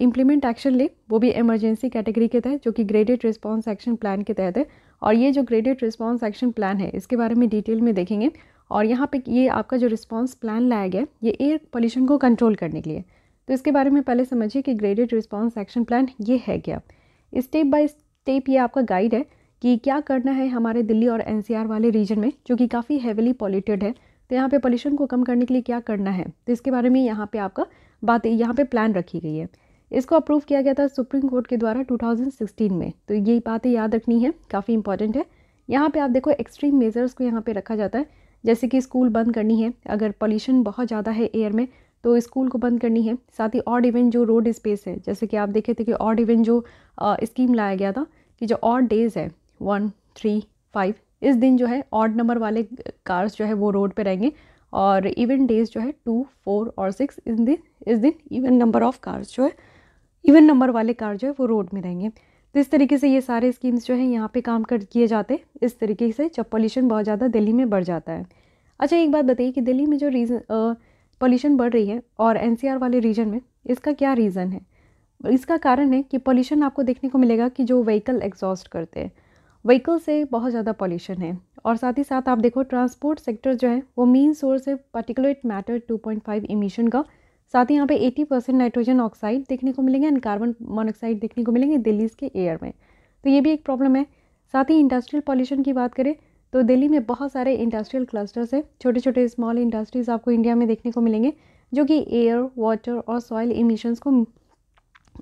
इम्प्लीमेंट एक्शन ले वो भी इमरजेंसी कैटेगरी के तहत जो कि ग्रेडेड रिस्पॉन्स एक्शन प्लान के तहत है और ये जो ग्रेडेड रिस्पॉन्स एक्शन प्लान है इसके बारे में डिटेल में देखेंगे और यहाँ पे ये आपका जो रिस्पॉन्स प्लान लाया गया ये एयर पोल्यूशन को कंट्रोल करने के लिए तो इसके बारे में पहले समझिए कि ग्रेडेड रिस्पॉन्स एक्शन प्लान ये है क्या स्टेप बाय स्टेप ये आपका गाइड है कि क्या करना है हमारे दिल्ली और एनसीआर वाले रीजन में जो कि काफ़ी हैविली पॉल्यूटेड है तो यहाँ पे पॉल्यूशन को कम करने के लिए क्या करना है तो इसके बारे में यहाँ पे आपका बात यहाँ पे प्लान रखी गई है इसको अप्रूव किया गया था सुप्रीम कोर्ट के द्वारा 2016 में तो ये बातें याद रखनी है काफ़ी इंपॉर्टेंट है यहाँ पे आप देखो एक्सट्रीम मेजर्स को यहाँ पे रखा जाता है जैसे कि स्कूल बंद करनी है अगर पॉल्यूशन बहुत ज़्यादा है एयर में तो स्कूल को बंद करनी है साथ ही ऑड इवेंट जो रोड स्पेस है जैसे कि आप देखे थे कि ऑड इवेंट जो स्कीम लाया गया था कि जो ऑड डेज है वन थ्री फाइव इस दिन जो है ऑड नंबर वाले कार्स जो है वो रोड पे रहेंगे और इवन डेज जो है टू फोर और सिक्स इस दिन इस दिन इवन नंबर ऑफ कार्स जो है इवन नंबर वाले कार जो है वो रोड में रहेंगे तो इस तरीके से ये सारे स्कीम्स जो है यहाँ पे काम कर किए जाते हैं इस तरीके से जब पॉल्यूशन बहुत ज़्यादा दिल्ली में बढ़ जाता है अच्छा एक बात बताइए कि दिल्ली में जो रीज़न पॉल्यूशन बढ़ रही है और एन वाले रीजन में इसका क्या रीज़न है इसका कारण है कि पॉल्यूशन आपको देखने को मिलेगा कि जो व्हीकल एग्जॉस्ट करते हैं व्हीकल से बहुत ज़्यादा पॉल्यूशन है और साथ ही साथ आप देखो ट्रांसपोर्ट सेक्टर जो है वो मेन सोर्स है पर्टिकुलेट मैटर 2.5 इमिशन का साथ ही यहाँ पे 80 परसेंट नाइट्रोजन ऑक्साइड देखने को मिलेंगे एंड कार्बन मोनोक्साइड देखने को मिलेंगे दिल्ली के एयर में तो ये भी एक प्रॉब्लम है साथ ही इंडस्ट्रियल पॉल्यूशन की बात करें तो दिल्ली में बहुत सारे इंडस्ट्रियल क्लस्टर्स हैं छोटे छोटे स्मॉल इंडस्ट्रीज़ आपको इंडिया में देखने को मिलेंगे जो कि एयर वाटर और सॉयल इमिशंस को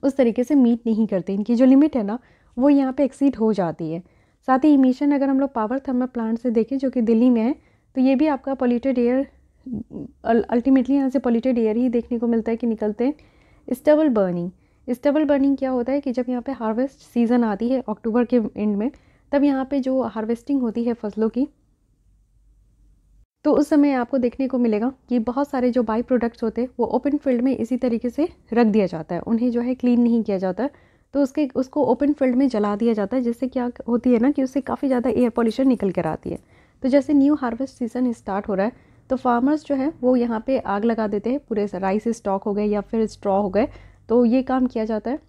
उस तरीके से मीट नहीं करते इनकी जो लिमिट है ना वो यहाँ पे एक्सीड हो जाती है साथ ही इमिशन अगर हम लोग पावर थर्मल प्लांट से देखें जो कि दिल्ली में है तो ये भी आपका पॉल्यूटेड एयर अल्टीमेटली यहाँ से पॉल्यूटेड एयर ही देखने को मिलता है कि निकलते हैं स्टबल बर्निंग स्टबल बर्निंग क्या होता है कि जब यहाँ पे हार्वेस्ट सीज़न आती है अक्टूबर के एंड में तब यहाँ पे जो हार्वेस्टिंग होती है फसलों की तो उस समय आपको देखने को मिलेगा कि बहुत सारे जो बाई प्रोडक्ट्स होते हैं वो ओपन फील्ड में इसी तरीके से रख दिया जाता है उन्हें जो है क्लीन नहीं किया जाता है तो उसके उसको ओपन फील्ड में जला दिया जाता है जिससे क्या होती है ना कि उससे काफ़ी ज़्यादा एयर पॉल्यूशन निकल कर आती है तो जैसे न्यू हार्वेस्ट सीज़न स्टार्ट हो रहा है तो फार्मर्स जो है वो यहाँ पे आग लगा देते हैं पूरे राइस स्टॉक हो गए या फिर स्ट्रॉ हो गए तो ये काम किया जाता है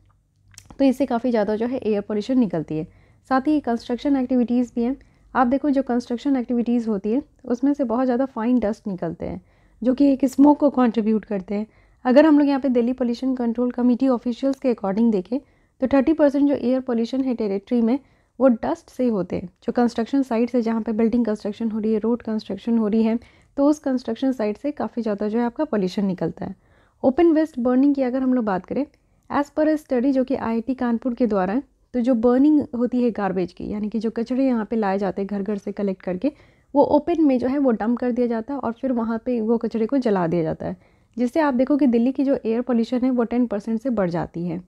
तो इससे काफ़ी ज़्यादा जो है एयर पॉल्यूशन निकलती है साथ ही कंस्ट्रक्शन एक्टिविटीज़ भी हैं आप देखो जो कंस्ट्रक्शन एक्टिविटीज़ होती है उसमें से बहुत ज़्यादा फाइन डस्ट निकलते हैं जो कि एक स्मोक को कॉन्ट्रीब्यूट करते हैं अगर हम लोग यहाँ पे Delhi pollution control committee officials के अकॉर्डिंग देखें तो थर्टी परसेंट जो एयर पोल्यूशन है टेरिटरी में वो डस्ट से होते हैं जो कंस्ट्रक्शन साइट से जहाँ पे बिल्डिंग कंस्ट्रक्शन हो रही है रोड कंस्ट्रक्शन हो रही है तो उस कंस्ट्रक्शन साइट से काफ़ी ज़्यादा जो है आपका पॉल्यूशन निकलता है ओपन वेस्ट बर्निंग की अगर हम लोग बात करें एज़ पर स्टडी जो कि आई कानपुर के द्वारा है तो जो बर्निंग होती है गार्बेज की यानी कि जो कचड़े यहाँ पे लाए जाते हैं घर घर से कलेक्ट करके वो ओपन में जो है वो डंप कर दिया जाता है और फिर वहाँ पे वो कचड़े को जला दिया जाता है जिससे आप देखो कि दिल्ली की जो एयर पोल्यूशन है वो टेन परसेंट से बढ़ जाती है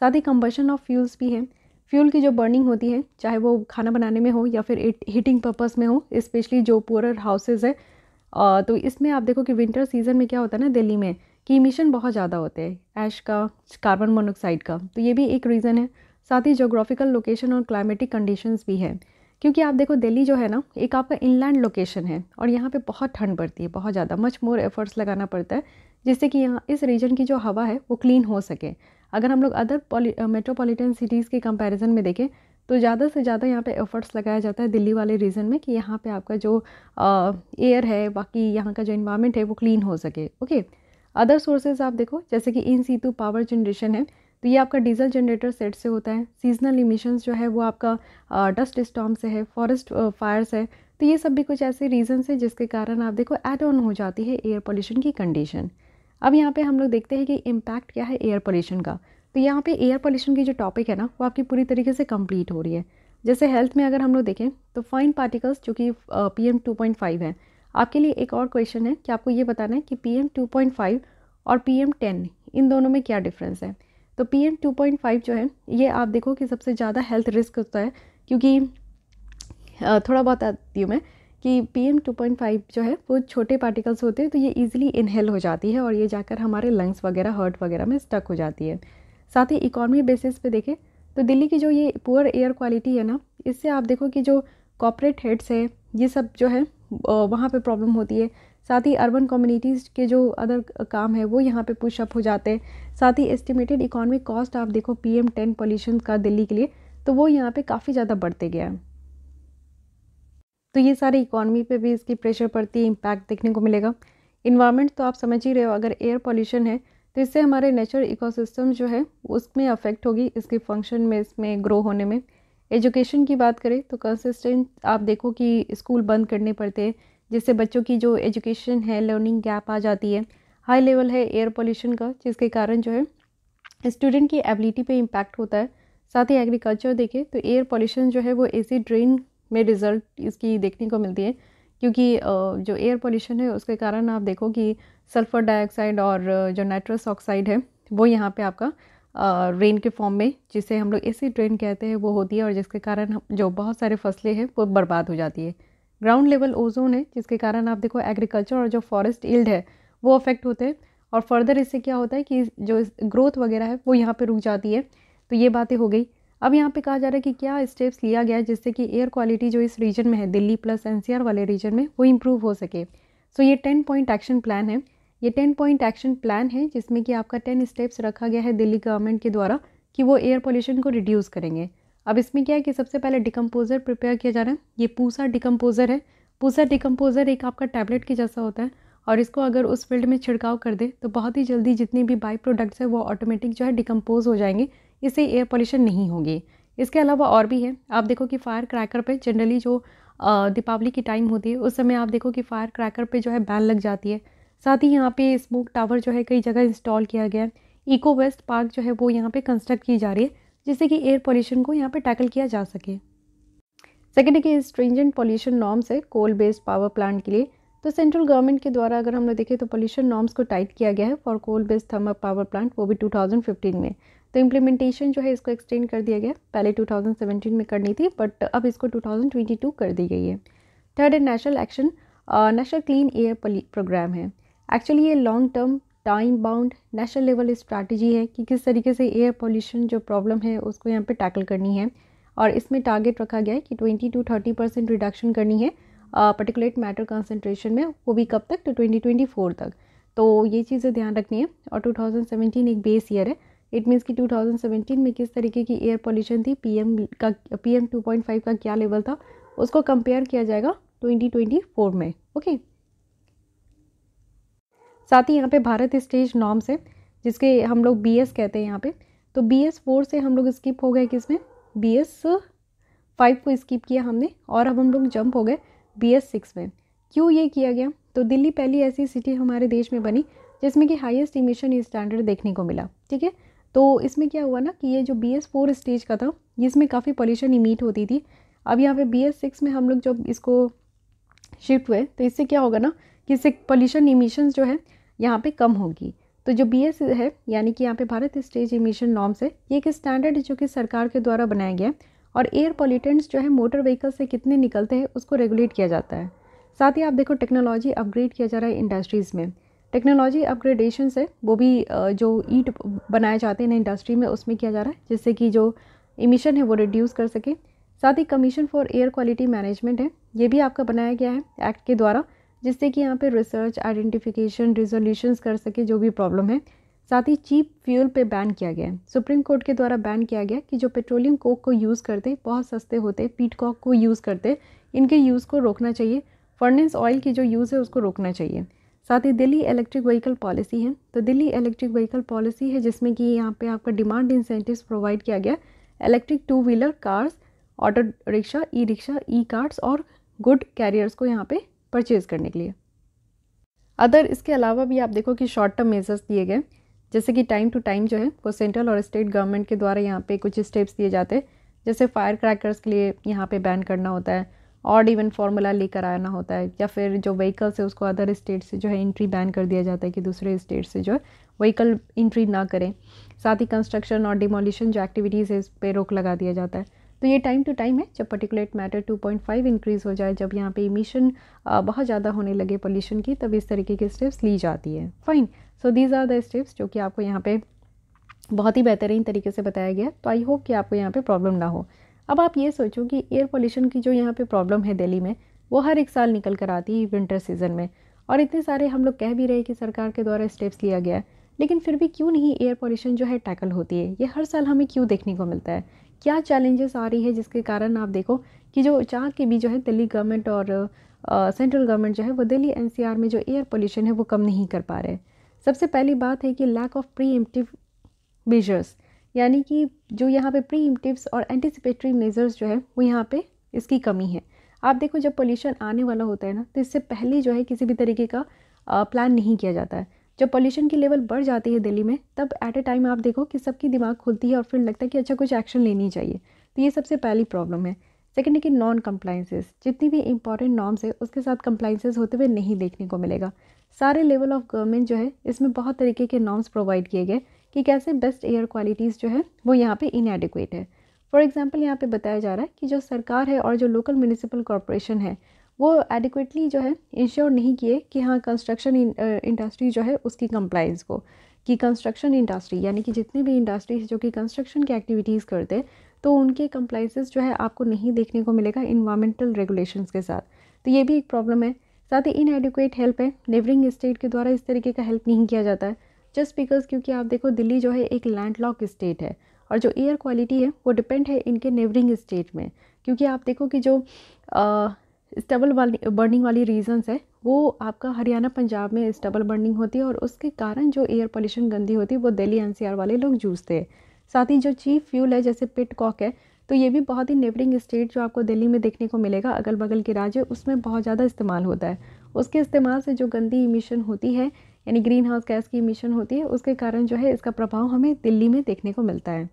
साथ ही कंबर्शन ऑफ फ्यूल्स भी हैं फ्यूल की जो बर्निंग होती है चाहे वो खाना बनाने में हो या फिर हीटिंग पर्पस में हो स्पेशली जो पुअर हाउसेज़ है तो इसमें आप देखो कि विंटर सीज़न में क्या होता है ना दिल्ली में कि इमिशन बहुत ज़्यादा होते हैं ऐश का कार्बन मोनोक्साइड का तो ये भी एक रीज़न है साथ ही जोग्राफिकल लोकेशन और क्लाइमेटिक कंडीशंस भी हैं क्योंकि आप देखो दिल्ली जो है ना एक आपका इनलैंड लोकेशन है और यहाँ पे बहुत ठंड पड़ती है बहुत ज़्यादा मच मोर एफर्ट्स लगाना पड़ता है जिससे कि यहाँ इस रीजन की जो हवा है वो क्लीन हो सके अगर हम लोग अदर मेट्रोपॉलिटन सिटीज़ के कंपैरिजन में देखें तो ज़्यादा से ज़्यादा यहाँ पे एफर्ट्स लगाया जाता है दिल्ली वाले रीजन में कि यहाँ पे आपका जो एयर uh, है बाकी यहाँ का जो इन्वायरमेंट है वो क्लीन हो सके ओके अदर सोर्सेज आप देखो जैसे कि इन सीतू पावर जनरेशन है तो ये आपका डीजल जनरेटर सेट से होता है सीजनल इमिशंस जो है वो आपका डस्ट uh, स्टॉम से है फॉरेस्ट फायर्स uh, है तो ये सब भी कुछ ऐसे रीजन्स हैं जिसके कारण आप देखो एड ऑन हो जाती है एयर पोल्यूशन की कंडीशन अब यहाँ पे हम लोग देखते हैं कि इम्पैक्ट क्या है एयर पोल्यूशन का तो यहाँ पे एयर पोल्यूशन की जो टॉपिक है ना वो आपकी पूरी तरीके से कंप्लीट हो रही है जैसे हेल्थ में अगर हम लोग देखें तो फाइन पार्टिकल्स जो कि P M two point five है आपके लिए एक और क्वेश्चन है कि आपको ये बताना है कि P M two point five और पी एम टेन इन दोनों में क्या डिफरेंस है तो P M two point five जो है ये आप देखो कि सबसे ज़्यादा हेल्थ रिस्क होता है क्योंकि थोड़ा बहुत आती हूँ मैं कि P M two point five जो है वो छोटे पार्टिकल्स होते हैं तो ये ईजिली इनहेल हो जाती है और ये जाकर हमारे लंग्स वगैरह हर्ट वगैरह में स्टक हो जाती है साथ ही इकोनॉमी बेसिस पे देखें तो दिल्ली की जो ये पुअर एयर क्वालिटी है ना इससे आप देखो कि जो कॉपरेट हेड्स है ये सब जो है वहाँ पे प्रॉब्लम होती है साथ ही अर्बन कम्युनिटीज़ के जो अदर काम है वो यहाँ पे अप हो जाते हैं साथ ही एस्टिमेटेड इकोनॉमिक कॉस्ट आप देखो पीएम टेन पोल्यूशन का दिल्ली के लिए तो वो यहाँ पे काफ़ी ज़्यादा बढ़ते गया है तो ये सारे इकॉनमी पे भी इसकी प्रेशर पड़ती है इम्पैक्ट देखने को मिलेगा इन्वायरमेंट तो आप समझ ही रहे हो अगर एयर पॉल्यूशन है तो इससे हमारे नेचुरल इकोसिस्टम जो है उसमें अफेक्ट होगी इसके फंक्शन में इसमें ग्रो होने में एजुकेशन की बात करें तो कंसिस्टेंट आप देखो कि स्कूल बंद करने पड़ते हैं जिससे बच्चों की जो एजुकेशन है लर्निंग गैप आ जाती है हाई लेवल है एयर पोल्यूशन का जिसके कारण जो है स्टूडेंट की एबिलिटी पे इम्पैक्ट होता है साथ ही एग्रीकल्चर देखें तो एयर पोल्यूशन जो है वो एसी ड्रेन में रिज़ल्ट इसकी देखने को मिलती है क्योंकि जो एयर पोल्यूशन है उसके कारण आप देखो कि सल्फ़र डाइऑक्साइड और जो नाइट्रस ऑक्साइड है वो यहाँ पे आपका रेन के फॉर्म में जिसे हम लोग एसिड रेन कहते हैं वो होती है और जिसके कारण जो बहुत सारे फसलें हैं वो बर्बाद हो जाती है ग्राउंड लेवल ओजोन है जिसके कारण आप देखो एग्रीकल्चर और जो फॉरेस्ट ईल्ड है वो अफेक्ट होते हैं और फर्दर इससे क्या होता है कि जो ग्रोथ वगैरह है वो यहाँ पर रुक जाती है तो ये बातें हो गई अब यहाँ पे कहा जा रहा है कि क्या स्टेप्स लिया गया है जिससे कि एयर क्वालिटी जो इस रीजन में है दिल्ली प्लस एनसीआर वाले रीजन में वो इम्प्रूव हो सके सो so, ये टेन पॉइंट एक्शन प्लान है ये टेन पॉइंट एक्शन प्लान है जिसमें कि आपका टेन स्टेप्स रखा गया है दिल्ली गवर्नमेंट के द्वारा कि वो एयर पॉल्यूशन को रिड्यूस करेंगे अब इसमें क्या है कि सबसे पहले डिकम्पोज़र प्रिपेयर किया जा रहा है ये पूसा डिकम्पोज़र है पूसा डिकम्पोज़र एक आपका टैबलेट के जैसा होता है और इसको अगर उस फील्ड में छिड़काव कर दे तो बहुत ही जल्दी जितने भी बाई प्रोडक्ट्स है वो ऑटोमेटिक जो है डिकम्पोज हो जाएंगे इससे एयर पोल्यूशन नहीं होगी इसके अलावा और भी है आप देखो कि फायर क्रैकर पे जनरली जो दीपावली की टाइम होती है उस समय आप देखो कि फायर क्रैकर पे जो है बैन लग जाती है साथ ही यहाँ पे स्मोक टावर जो है कई जगह इंस्टॉल किया गया है इको वेस्ट पार्क जो है वो यहाँ पे कंस्ट्रक्ट की जा रही है जिससे कि एयर पॉल्यूशन को यहाँ पर टैकल किया जा सके सेकेंड है स्ट्रेंजेंट स्ट्रिंजेंट नॉर्म्स है कोल बेस्ड पावर प्लांट के लिए तो सेंट्रल गवर्नमेंट के द्वारा अगर हम लोग देखें तो पोल्यूशन नॉर्म्स को टाइट किया गया है for coal based thermal power plant वो भी 2015 में तो इम्प्लीमेंटेशन जो है इसको एक्सटेंड कर दिया गया पहले 2017 में करनी थी बट अब इसको 2022 कर दी गई है third and national action national clean air programme है एक्चुअली ये long term time bound national level strategy है कि किस तरीके से एयर पोल्यूशन जो प्रॉब्लम है उसको यहाँ पर टैकल करनी है और इसमें टारगेट रखा गया है कि twenty two thirty percent reduction करनी है पर्टिकुलेट मैटर कंसनट्रेशन में वो भी कब तक तो ट्वेंटी ट्वेंटी फोर तक तो ये चीज़ें ध्यान रखनी है और टू थाउजेंड सेवेंटीन एक बेस ईयर है इट मीन्स कि 2017 में किस तरीके की एयर पॉल्यूशन थी पीएम का पीएम 2.5 का क्या लेवल था उसको कंपेयर किया जाएगा 2024 में ओके साथ ही यहाँ पे भारत स्टेज नॉम से जिसके हम लोग बी कहते हैं यहाँ पे तो बी एस फोर से हम लोग स्किप हो गए किस में बी एस फाइव को स्किप किया हमने और अब हम लोग जंप हो गए बी एस सिक्स में क्यों ये किया गया तो दिल्ली पहली ऐसी सिटी हमारे देश में बनी जिसमें कि हाईएस्ट इमिशन स्टैंडर्ड देखने को मिला ठीक है तो इसमें क्या हुआ ना कि ये जो बी एस फोर स्टेज का था इसमें काफ़ी पॉल्यूशन इमीट होती थी अब यहाँ पे बी एस सिक्स में हम लोग जब इसको शिफ्ट हुए तो इससे क्या होगा ना कि इससे पॉल्यूशन इमिशन जो है यहाँ पे कम होगी तो जो बी एस है यानी कि यहाँ पे भारत स्टेज इमिशन नॉर्म्स है ये एक स्टैंडर्ड जो कि सरकार के द्वारा बनाया गया है और एयर पॉल्यूटेंट्स जो है मोटर व्हीकल से कितने निकलते हैं उसको रेगुलेट किया जाता है साथ ही आप देखो टेक्नोलॉजी अपग्रेड किया जा रहा है इंडस्ट्रीज़ में टेक्नोलॉजी अपग्रेडेशन है वो भी जो ईट बनाए जाते हैं इंडस्ट्री में उसमें किया जा रहा है जिससे कि जो इमिशन है वो रिड्यूस कर सके साथ ही commission for air quality management है ये भी आपका बनाया गया है एक्ट के द्वारा जिससे कि यहाँ पे रिसर्च आइडेंटिफिकेशन रिजोल्यूशंस कर सके जो भी प्रॉब्लम है साथ ही चीप फ्यूल पे बैन किया गया है सुप्रीम कोर्ट के द्वारा बैन किया गया कि जो पेट्रोलियम कोक को यूज़ करते बहुत सस्ते होते पीट कॉक को यूज़ करते इनके यूज़ को रोकना चाहिए फर्नेस ऑयल की जो यूज़ है उसको रोकना चाहिए साथ ही दिल्ली इलेक्ट्रिक व्हीकल पॉलिसी है तो दिल्ली इलेक्ट्रिक व्हीकल पॉलिसी है जिसमें कि यहाँ पे आपका डिमांड इंसेंटिव्स प्रोवाइड किया गया electric two wheeler cars auto rickshaw e rickshaw e cars और गुड कैरियर्स को यहाँ पे परचेज करने के लिए अदर इसके अलावा भी आप देखो कि शॉर्ट टर्म मेजर्स दिए गए जैसे कि टाइम टू टाइम जो है वो सेंट्रल और स्टेट गवर्नमेंट के द्वारा यहाँ पे कुछ स्टेप्स दिए जाते हैं जैसे फायर क्रैकर्स के लिए यहाँ पे बैन करना होता है ऑड इवन फार्मूला लेकर आना होता है या फिर जो व्हीकल्स है उसको अदर स्टेट से जो है इंट्री बैन कर दिया जाता है कि दूसरे स्टेट से जो है व्हीकल इंट्री ना करें साथ ही कंस्ट्रक्शन और डिमोलिशन जो एक्टिविटीज़ है इस पर रोक लगा दिया जाता है तो ये टाइम टू टाइम है जब पर्टिकुलेट मैटर 2.5 इंक्रीज़ हो जाए जब यहाँ पे इमिशन बहुत ज़्यादा होने लगे पोल्यूशन की तब इस तरीके की स्टेप्स ली जाती है fine so these are the steps जो कि आपको यहाँ पे बहुत ही बेहतरीन तरीके से बताया गया तो आई होप कि आपको यहाँ पे प्रॉब्लम ना हो अब आप ये सोचो कि एयर पोल्यूशन की जो यहाँ पे प्रॉब्लम है दिल्ली में वो हर एक साल निकल कर आती है विंटर सीज़न में और इतने सारे हम लोग कह भी रहे कि सरकार के द्वारा स्टेप्स लिया गया है लेकिन फिर भी क्यों नहीं एयर पोल्यूशन जो है टैकल होती है ये हर साल हमें क्यों देखने को मिलता है क्या चैलेंजेस आ रही है जिसके कारण आप देखो कि जो चाह के भी जो है दिल्ली गवर्नमेंट और सेंट्रल गवर्नमेंट जो है वो दिल्ली एन में जो एयर पोल्यूशन है वो कम नहीं कर पा रहे सबसे पहली बात है कि lack of preemptive measures यानी कि जो यहाँ पे प्री इम्टिव्स और एंटिसिपेटरी मेज़र्स जो है वो यहाँ पे इसकी कमी है आप देखो जब पोल्यूशन आने वाला होता है ना तो इससे पहले जो है किसी भी तरीके का प्लान नहीं किया जाता है जब पोल्यूशन की लेवल बढ़ जाती है दिल्ली में तब एट ए टाइम आप देखो कि सबकी दिमाग खुलती है और फिर लगता है कि अच्छा कुछ एक्शन लेनी चाहिए तो ये सबसे पहली प्रॉब्लम है सेकेंड है कि नॉन कम्प्लाइंसेस जितनी भी इंपॉर्टेंट नॉर्म्स है उसके साथ कम्प्लाइंसेज होते हुए नहीं देखने को मिलेगा सारे लेवल ऑफ गवर्नमेंट जो है इसमें बहुत तरीके के नॉर्म्स प्रोवाइड किए गए कि कैसे बेस्ट एयर क्वालिटीज़ जो है वो यहाँ पे इनएडिकुएट है फॉर एग्ज़ाम्पल यहाँ पे बताया जा रहा है कि जो सरकार है और जो लोकल म्यूनिसिपल कॉरपोरेशन है वो एडिकुएटली जो है इंश्योर नहीं किए कि हाँ कंस्ट्रक्शन इंडस्ट्री जो है उसकी कंप्लाइंस को कि कंस्ट्रक्शन इंडस्ट्री यानी कि जितने भी इंडस्ट्रीज जो कि कंस्ट्रक्शन की एक्टिविटीज़ करते हैं तो उनके कंप्लाइंसेस जो है आपको नहीं देखने को मिलेगा इन्वामेंटल रेगुलेशन के साथ तो ये भी एक प्रॉब्लम है साथ ही इनएडिकुएट हेल्प है नेबरिंग स्टेट के द्वारा इस तरीके का हेल्प नहीं किया जाता है जस्ट बिकॉज क्योंकि आप देखो दिल्ली जो है एक लैंड लॉक स्टेट है और जो एयर क्वालिटी है वो डिपेंड है इनके नेबरिंग स्टेट में क्योंकि आप देखो कि जो स्टबल बर्निंग वाली रीजंस है वो आपका हरियाणा पंजाब में स्टबल बर्निंग होती है और उसके कारण जो एयर पोल्यूशन गंदी होती है वो दिल्ली एन वाले लोग जूझते हैं साथ ही जो चीप फ्यूल है जैसे पिट कॉक है तो ये भी बहुत ही नेबरिंग स्टेट जो आपको दिल्ली में देखने को मिलेगा अगल बगल के राज्य उसमें बहुत ज़्यादा इस्तेमाल होता है उसके इस्तेमाल से जो गंदी इमिशन होती है यानी ग्रीन हाउस गैस की इमिशन होती है उसके कारण जो है इसका प्रभाव हमें दिल्ली में देखने को मिलता है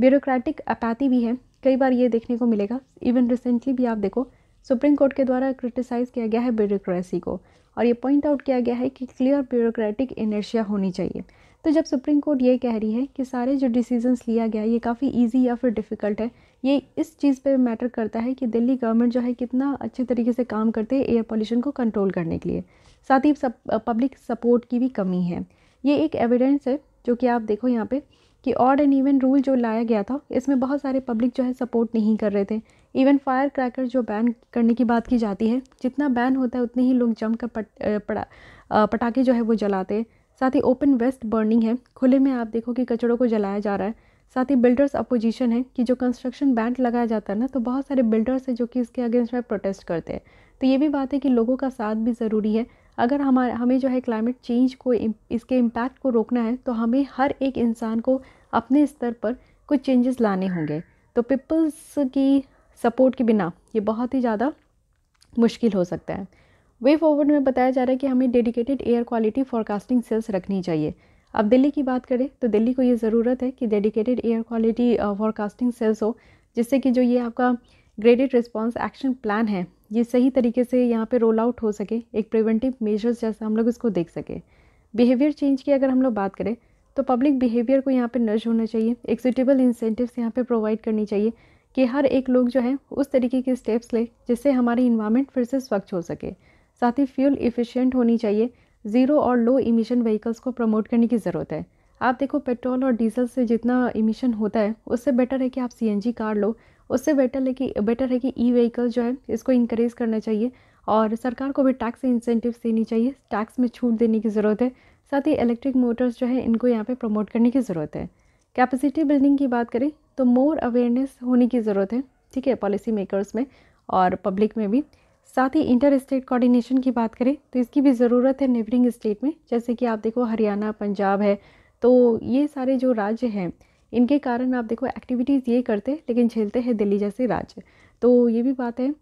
ब्यूरोक्रेटिक अपैथी भी है कई बार ये देखने को मिलेगा इवन रिसेंटली भी आप देखो सुप्रीम कोर्ट के द्वारा क्रिटिसाइज़ किया गया है ब्यूरोक्रेसी को और ये पॉइंट आउट किया गया है कि क्लियर ब्यूरोक्रेटिक इनर्शिया होनी चाहिए तो जब सुप्रीम कोर्ट ये कह रही है कि सारे जो डिसीजंस लिया गया ये काफ़ी इजी या फिर डिफ़िकल्ट है ये इस चीज़ पे मैटर करता है कि दिल्ली गवर्नमेंट जो है कितना अच्छे तरीके से काम करते हैं एयर पोल्यूशन को कंट्रोल करने के लिए साथ ही सब पब्लिक सपोर्ट की भी कमी है ये एक एविडेंस है जो कि आप देखो यहाँ पे कि ऑड एंड इवन रूल जो लाया गया था इसमें बहुत सारे पब्लिक जो है सपोर्ट नहीं कर रहे थे इवन फायर क्रैकर जो बैन करने की बात की जाती है जितना बैन होता है उतने ही लोग जम कर पट पटा पटाखे जो है वो जलाते हैं साथ ही ओपन वेस्ट बर्निंग है खुले में आप देखो कि कचड़ों को जलाया जा रहा है साथ ही बिल्डर्स अपोजिशन है कि जो कंस्ट्रक्शन बैंड लगाया जाता है ना तो बहुत सारे बिल्डर्स हैं जो कि इसके अगेंस्ट में प्रोटेस्ट करते हैं तो ये भी बात है कि लोगों का साथ भी ज़रूरी है अगर हमारे हमें जो है क्लाइमेट चेंज को इसके इम्पैक्ट को रोकना है तो हमें हर एक इंसान को अपने स्तर पर कुछ चेंजेस लाने होंगे तो पीपल्स की सपोर्ट के बिना ये बहुत ही ज़्यादा मुश्किल हो सकता है वे फॉरवर्ड में बताया जा रहा है कि हमें dedicated air quality forecasting cells रखनी चाहिए अब दिल्ली की बात करें तो दिल्ली को ये ज़रूरत है कि dedicated air quality forecasting cells हो जिससे कि जो ये आपका ग्रेडेड रिस्पॉन्स एक्शन प्लान है ये सही तरीके से यहाँ पे रोल आउट हो सके एक प्रिवेंटिव मेजर्स जैसा हम लोग इसको देख सकें बिहेवियर चेंज की अगर हम लोग बात करें तो पब्लिक बिहेवियर को यहाँ पे नर्ज होना चाहिए एक सुटेबल इंसेंटिव्स यहाँ पे प्रोवाइड करनी चाहिए कि हर एक लोग जो है उस तरीके के स्टेप्स ले जिससे हमारी इन्वायरमेंट फिर से स्वच्छ हो सके साथ ही फ्यूल इफ़िशेंट होनी चाहिए ज़ीरो और लो इमिशन व्हीकल्स को प्रमोट करने की ज़रूरत है आप देखो पेट्रोल और डीजल से जितना इमिशन होता है उससे बेटर है कि आप सी कार लो उससे बेटर है कि बेटर है कि ई व्हीकल जो है इसको इंक्रेज़ करना चाहिए और सरकार को भी टैक्स इंसेंटिव्स देनी चाहिए टैक्स में छूट देने की ज़रूरत है साथ ही इलेक्ट्रिक मोटर्स जो है इनको यहाँ पे प्रमोट करने की ज़रूरत है कैपेसिटी बिल्डिंग की बात करें तो मोर अवेयरनेस होने की ज़रूरत है ठीक है पॉलिसी मेकर्स में और पब्लिक में भी साथ ही इंटर स्टेट कोऑर्डिनेशन की बात करें तो इसकी भी ज़रूरत है नेबरिंग स्टेट में जैसे कि आप देखो हरियाणा पंजाब है तो ये सारे जो राज्य हैं इनके कारण आप देखो एक्टिविटीज़ ये करते हैं लेकिन झेलते हैं दिल्ली जैसे राज्य तो ये भी बात है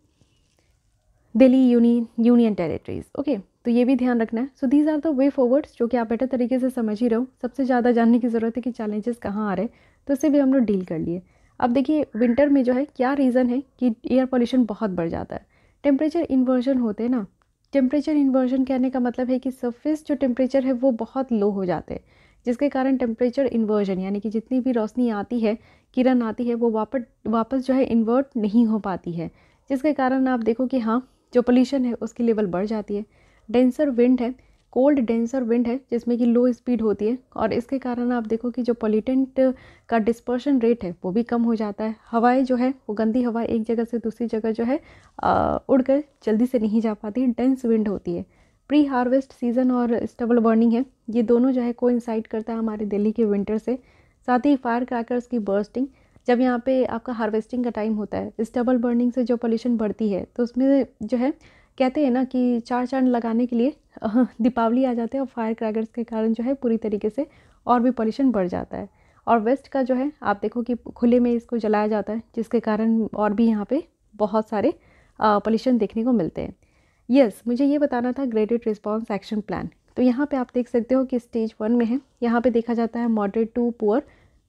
Delhi union union territories okay तो ये भी ध्यान रखना है so these are the way forwards जो कि आप बेटर तरीके से समझ ही रहे हो सबसे ज़्यादा जानने की ज़रूरत है कि चैलेंजेस कहाँ आ रहे हैं तो इससे भी हम लोग डील कर लिए अब देखिए विंटर में जो है क्या रीज़न है कि एयर पॉल्यूशन बहुत बढ़ जाता है टेम्परेचर इन्वर्जन होते हैं ना टेम्परेचर इन्वर्जन कहने का मतलब है कि सरफेस जो टेम्परेचर है वो बहुत लो हो जाते हैं जिसके कारण टेम्परेचर इन्वर्जन यानी कि जितनी भी रोशनी आती है किरण आती है वो वापस वापस जो है इन्वर्ट नहीं हो पाती है जिसके कारण आप देखो कि हाँ जो पोल्यूशन है उसकी लेवल बढ़ जाती है डेंसर विंड है कोल्ड डेंसर विंड है जिसमें कि लो स्पीड होती है और इसके कारण आप देखो कि जो पोल्यूटेंट का डिस्पर्शन रेट है वो भी कम हो जाता है हवाएं जो है वो गंदी हवा एक जगह से दूसरी जगह जो है उड़कर जल्दी से नहीं जा पाती डेंस विंड होती है प्री हार्वेस्ट सीज़न और स्टबल बर्निंग है ये दोनों जो है को इंसाइड करता है हमारे दिल्ली के विंटर से साथ ही फायर क्रैकर्स की बर्स्टिंग जब यहाँ पे आपका हार्वेस्टिंग का टाइम होता है स्टबल बर्निंग से जो पोल्यूशन बढ़ती है तो उसमें जो है कहते हैं ना कि चार चांद लगाने के लिए दीपावली आ जाते हैं और फायर क्रैकर्स के कारण जो है पूरी तरीके से और भी पॉल्यूशन बढ़ जाता है और वेस्ट का जो है आप देखो कि खुले में इसको जलाया जाता है जिसके कारण और भी यहाँ पे बहुत सारे पॉल्यूशन देखने को मिलते हैं यस yes, मुझे ये बताना था ग्रेडेड रिस्पॉन्स एक्शन प्लान तो यहाँ पे आप देख सकते हो कि स्टेज वन में है यहाँ पे देखा जाता है moderate to poor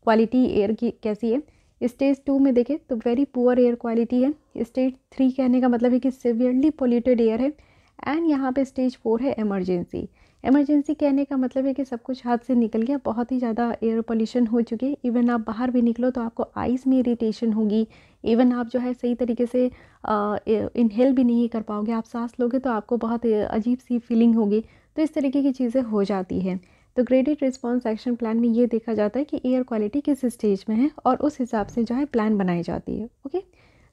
quality air की कैसी है स्टेज टू में देखें तो वेरी पुअर एयर क्वालिटी है स्टेज थ्री कहने का मतलब है कि सिवियरली पोल्यूटेड एयर है एंड यहाँ पे स्टेज फोर है एमरजेंसी इमरजेंसी कहने का मतलब है कि सब कुछ हाथ से निकल गया बहुत ही ज़्यादा एयर पोल्यूशन हो चुके इवन आप बाहर भी निकलो तो आपको आइज़ में इरीटेशन होगी इवन आप जो है सही तरीके से इनहेल भी नहीं कर पाओगे आप सांस लोगे तो आपको बहुत अजीब सी फीलिंग होगी तो इस तरीके की चीज़ें हो जाती हैं तो ग्रेडिट रिस्पॉन्स एक्शन प्लान में ये देखा जाता है कि एयर क्वालिटी किस स्टेज में है और उस हिसाब से जो है प्लान बनाई जाती है okay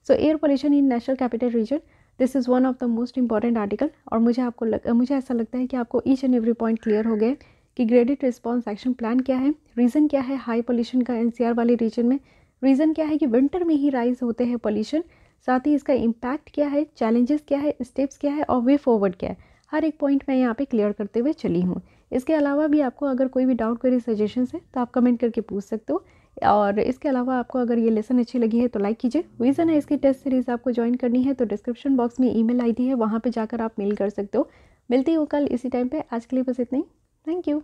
so air pollution in national capital region this is one of the most important article और मुझे आपको लग, मुझे ऐसा लगता है कि आपको each and every point clear हो गए कि ग्रेडिट रिस्पॉन्स एक्शन प्लान क्या है रीज़न क्या है हाई पोल्यूशन का आर वाले रीजन में रीज़न क्या है कि विंटर में ही राइज होते हैं पोल्यूशन साथ ही इसका इम्पैक्ट क्या है चैलेंजेस क्या है स्टेप्स क्या है और वे फॉरवर्ड क्या है हर एक पॉइंट मैं यहाँ पे क्लियर करते हुए चली हूँ इसके अलावा भी आपको अगर कोई भी डाउट कोई सजेशन है तो आप कमेंट करके पूछ सकते हो और इसके अलावा आपको अगर ये लेसन अच्छी लगी है तो लाइक कीजिए रीज़न है इसकी टेस्ट सीरीज़ आपको ज्वाइन करनी है तो डिस्क्रिप्शन बॉक्स में ईमेल आईडी है वहाँ पर जाकर आप मेल कर सकते हो मिलती हो कल इसी टाइम पर आज के लिए बस इतना ही थैंक यू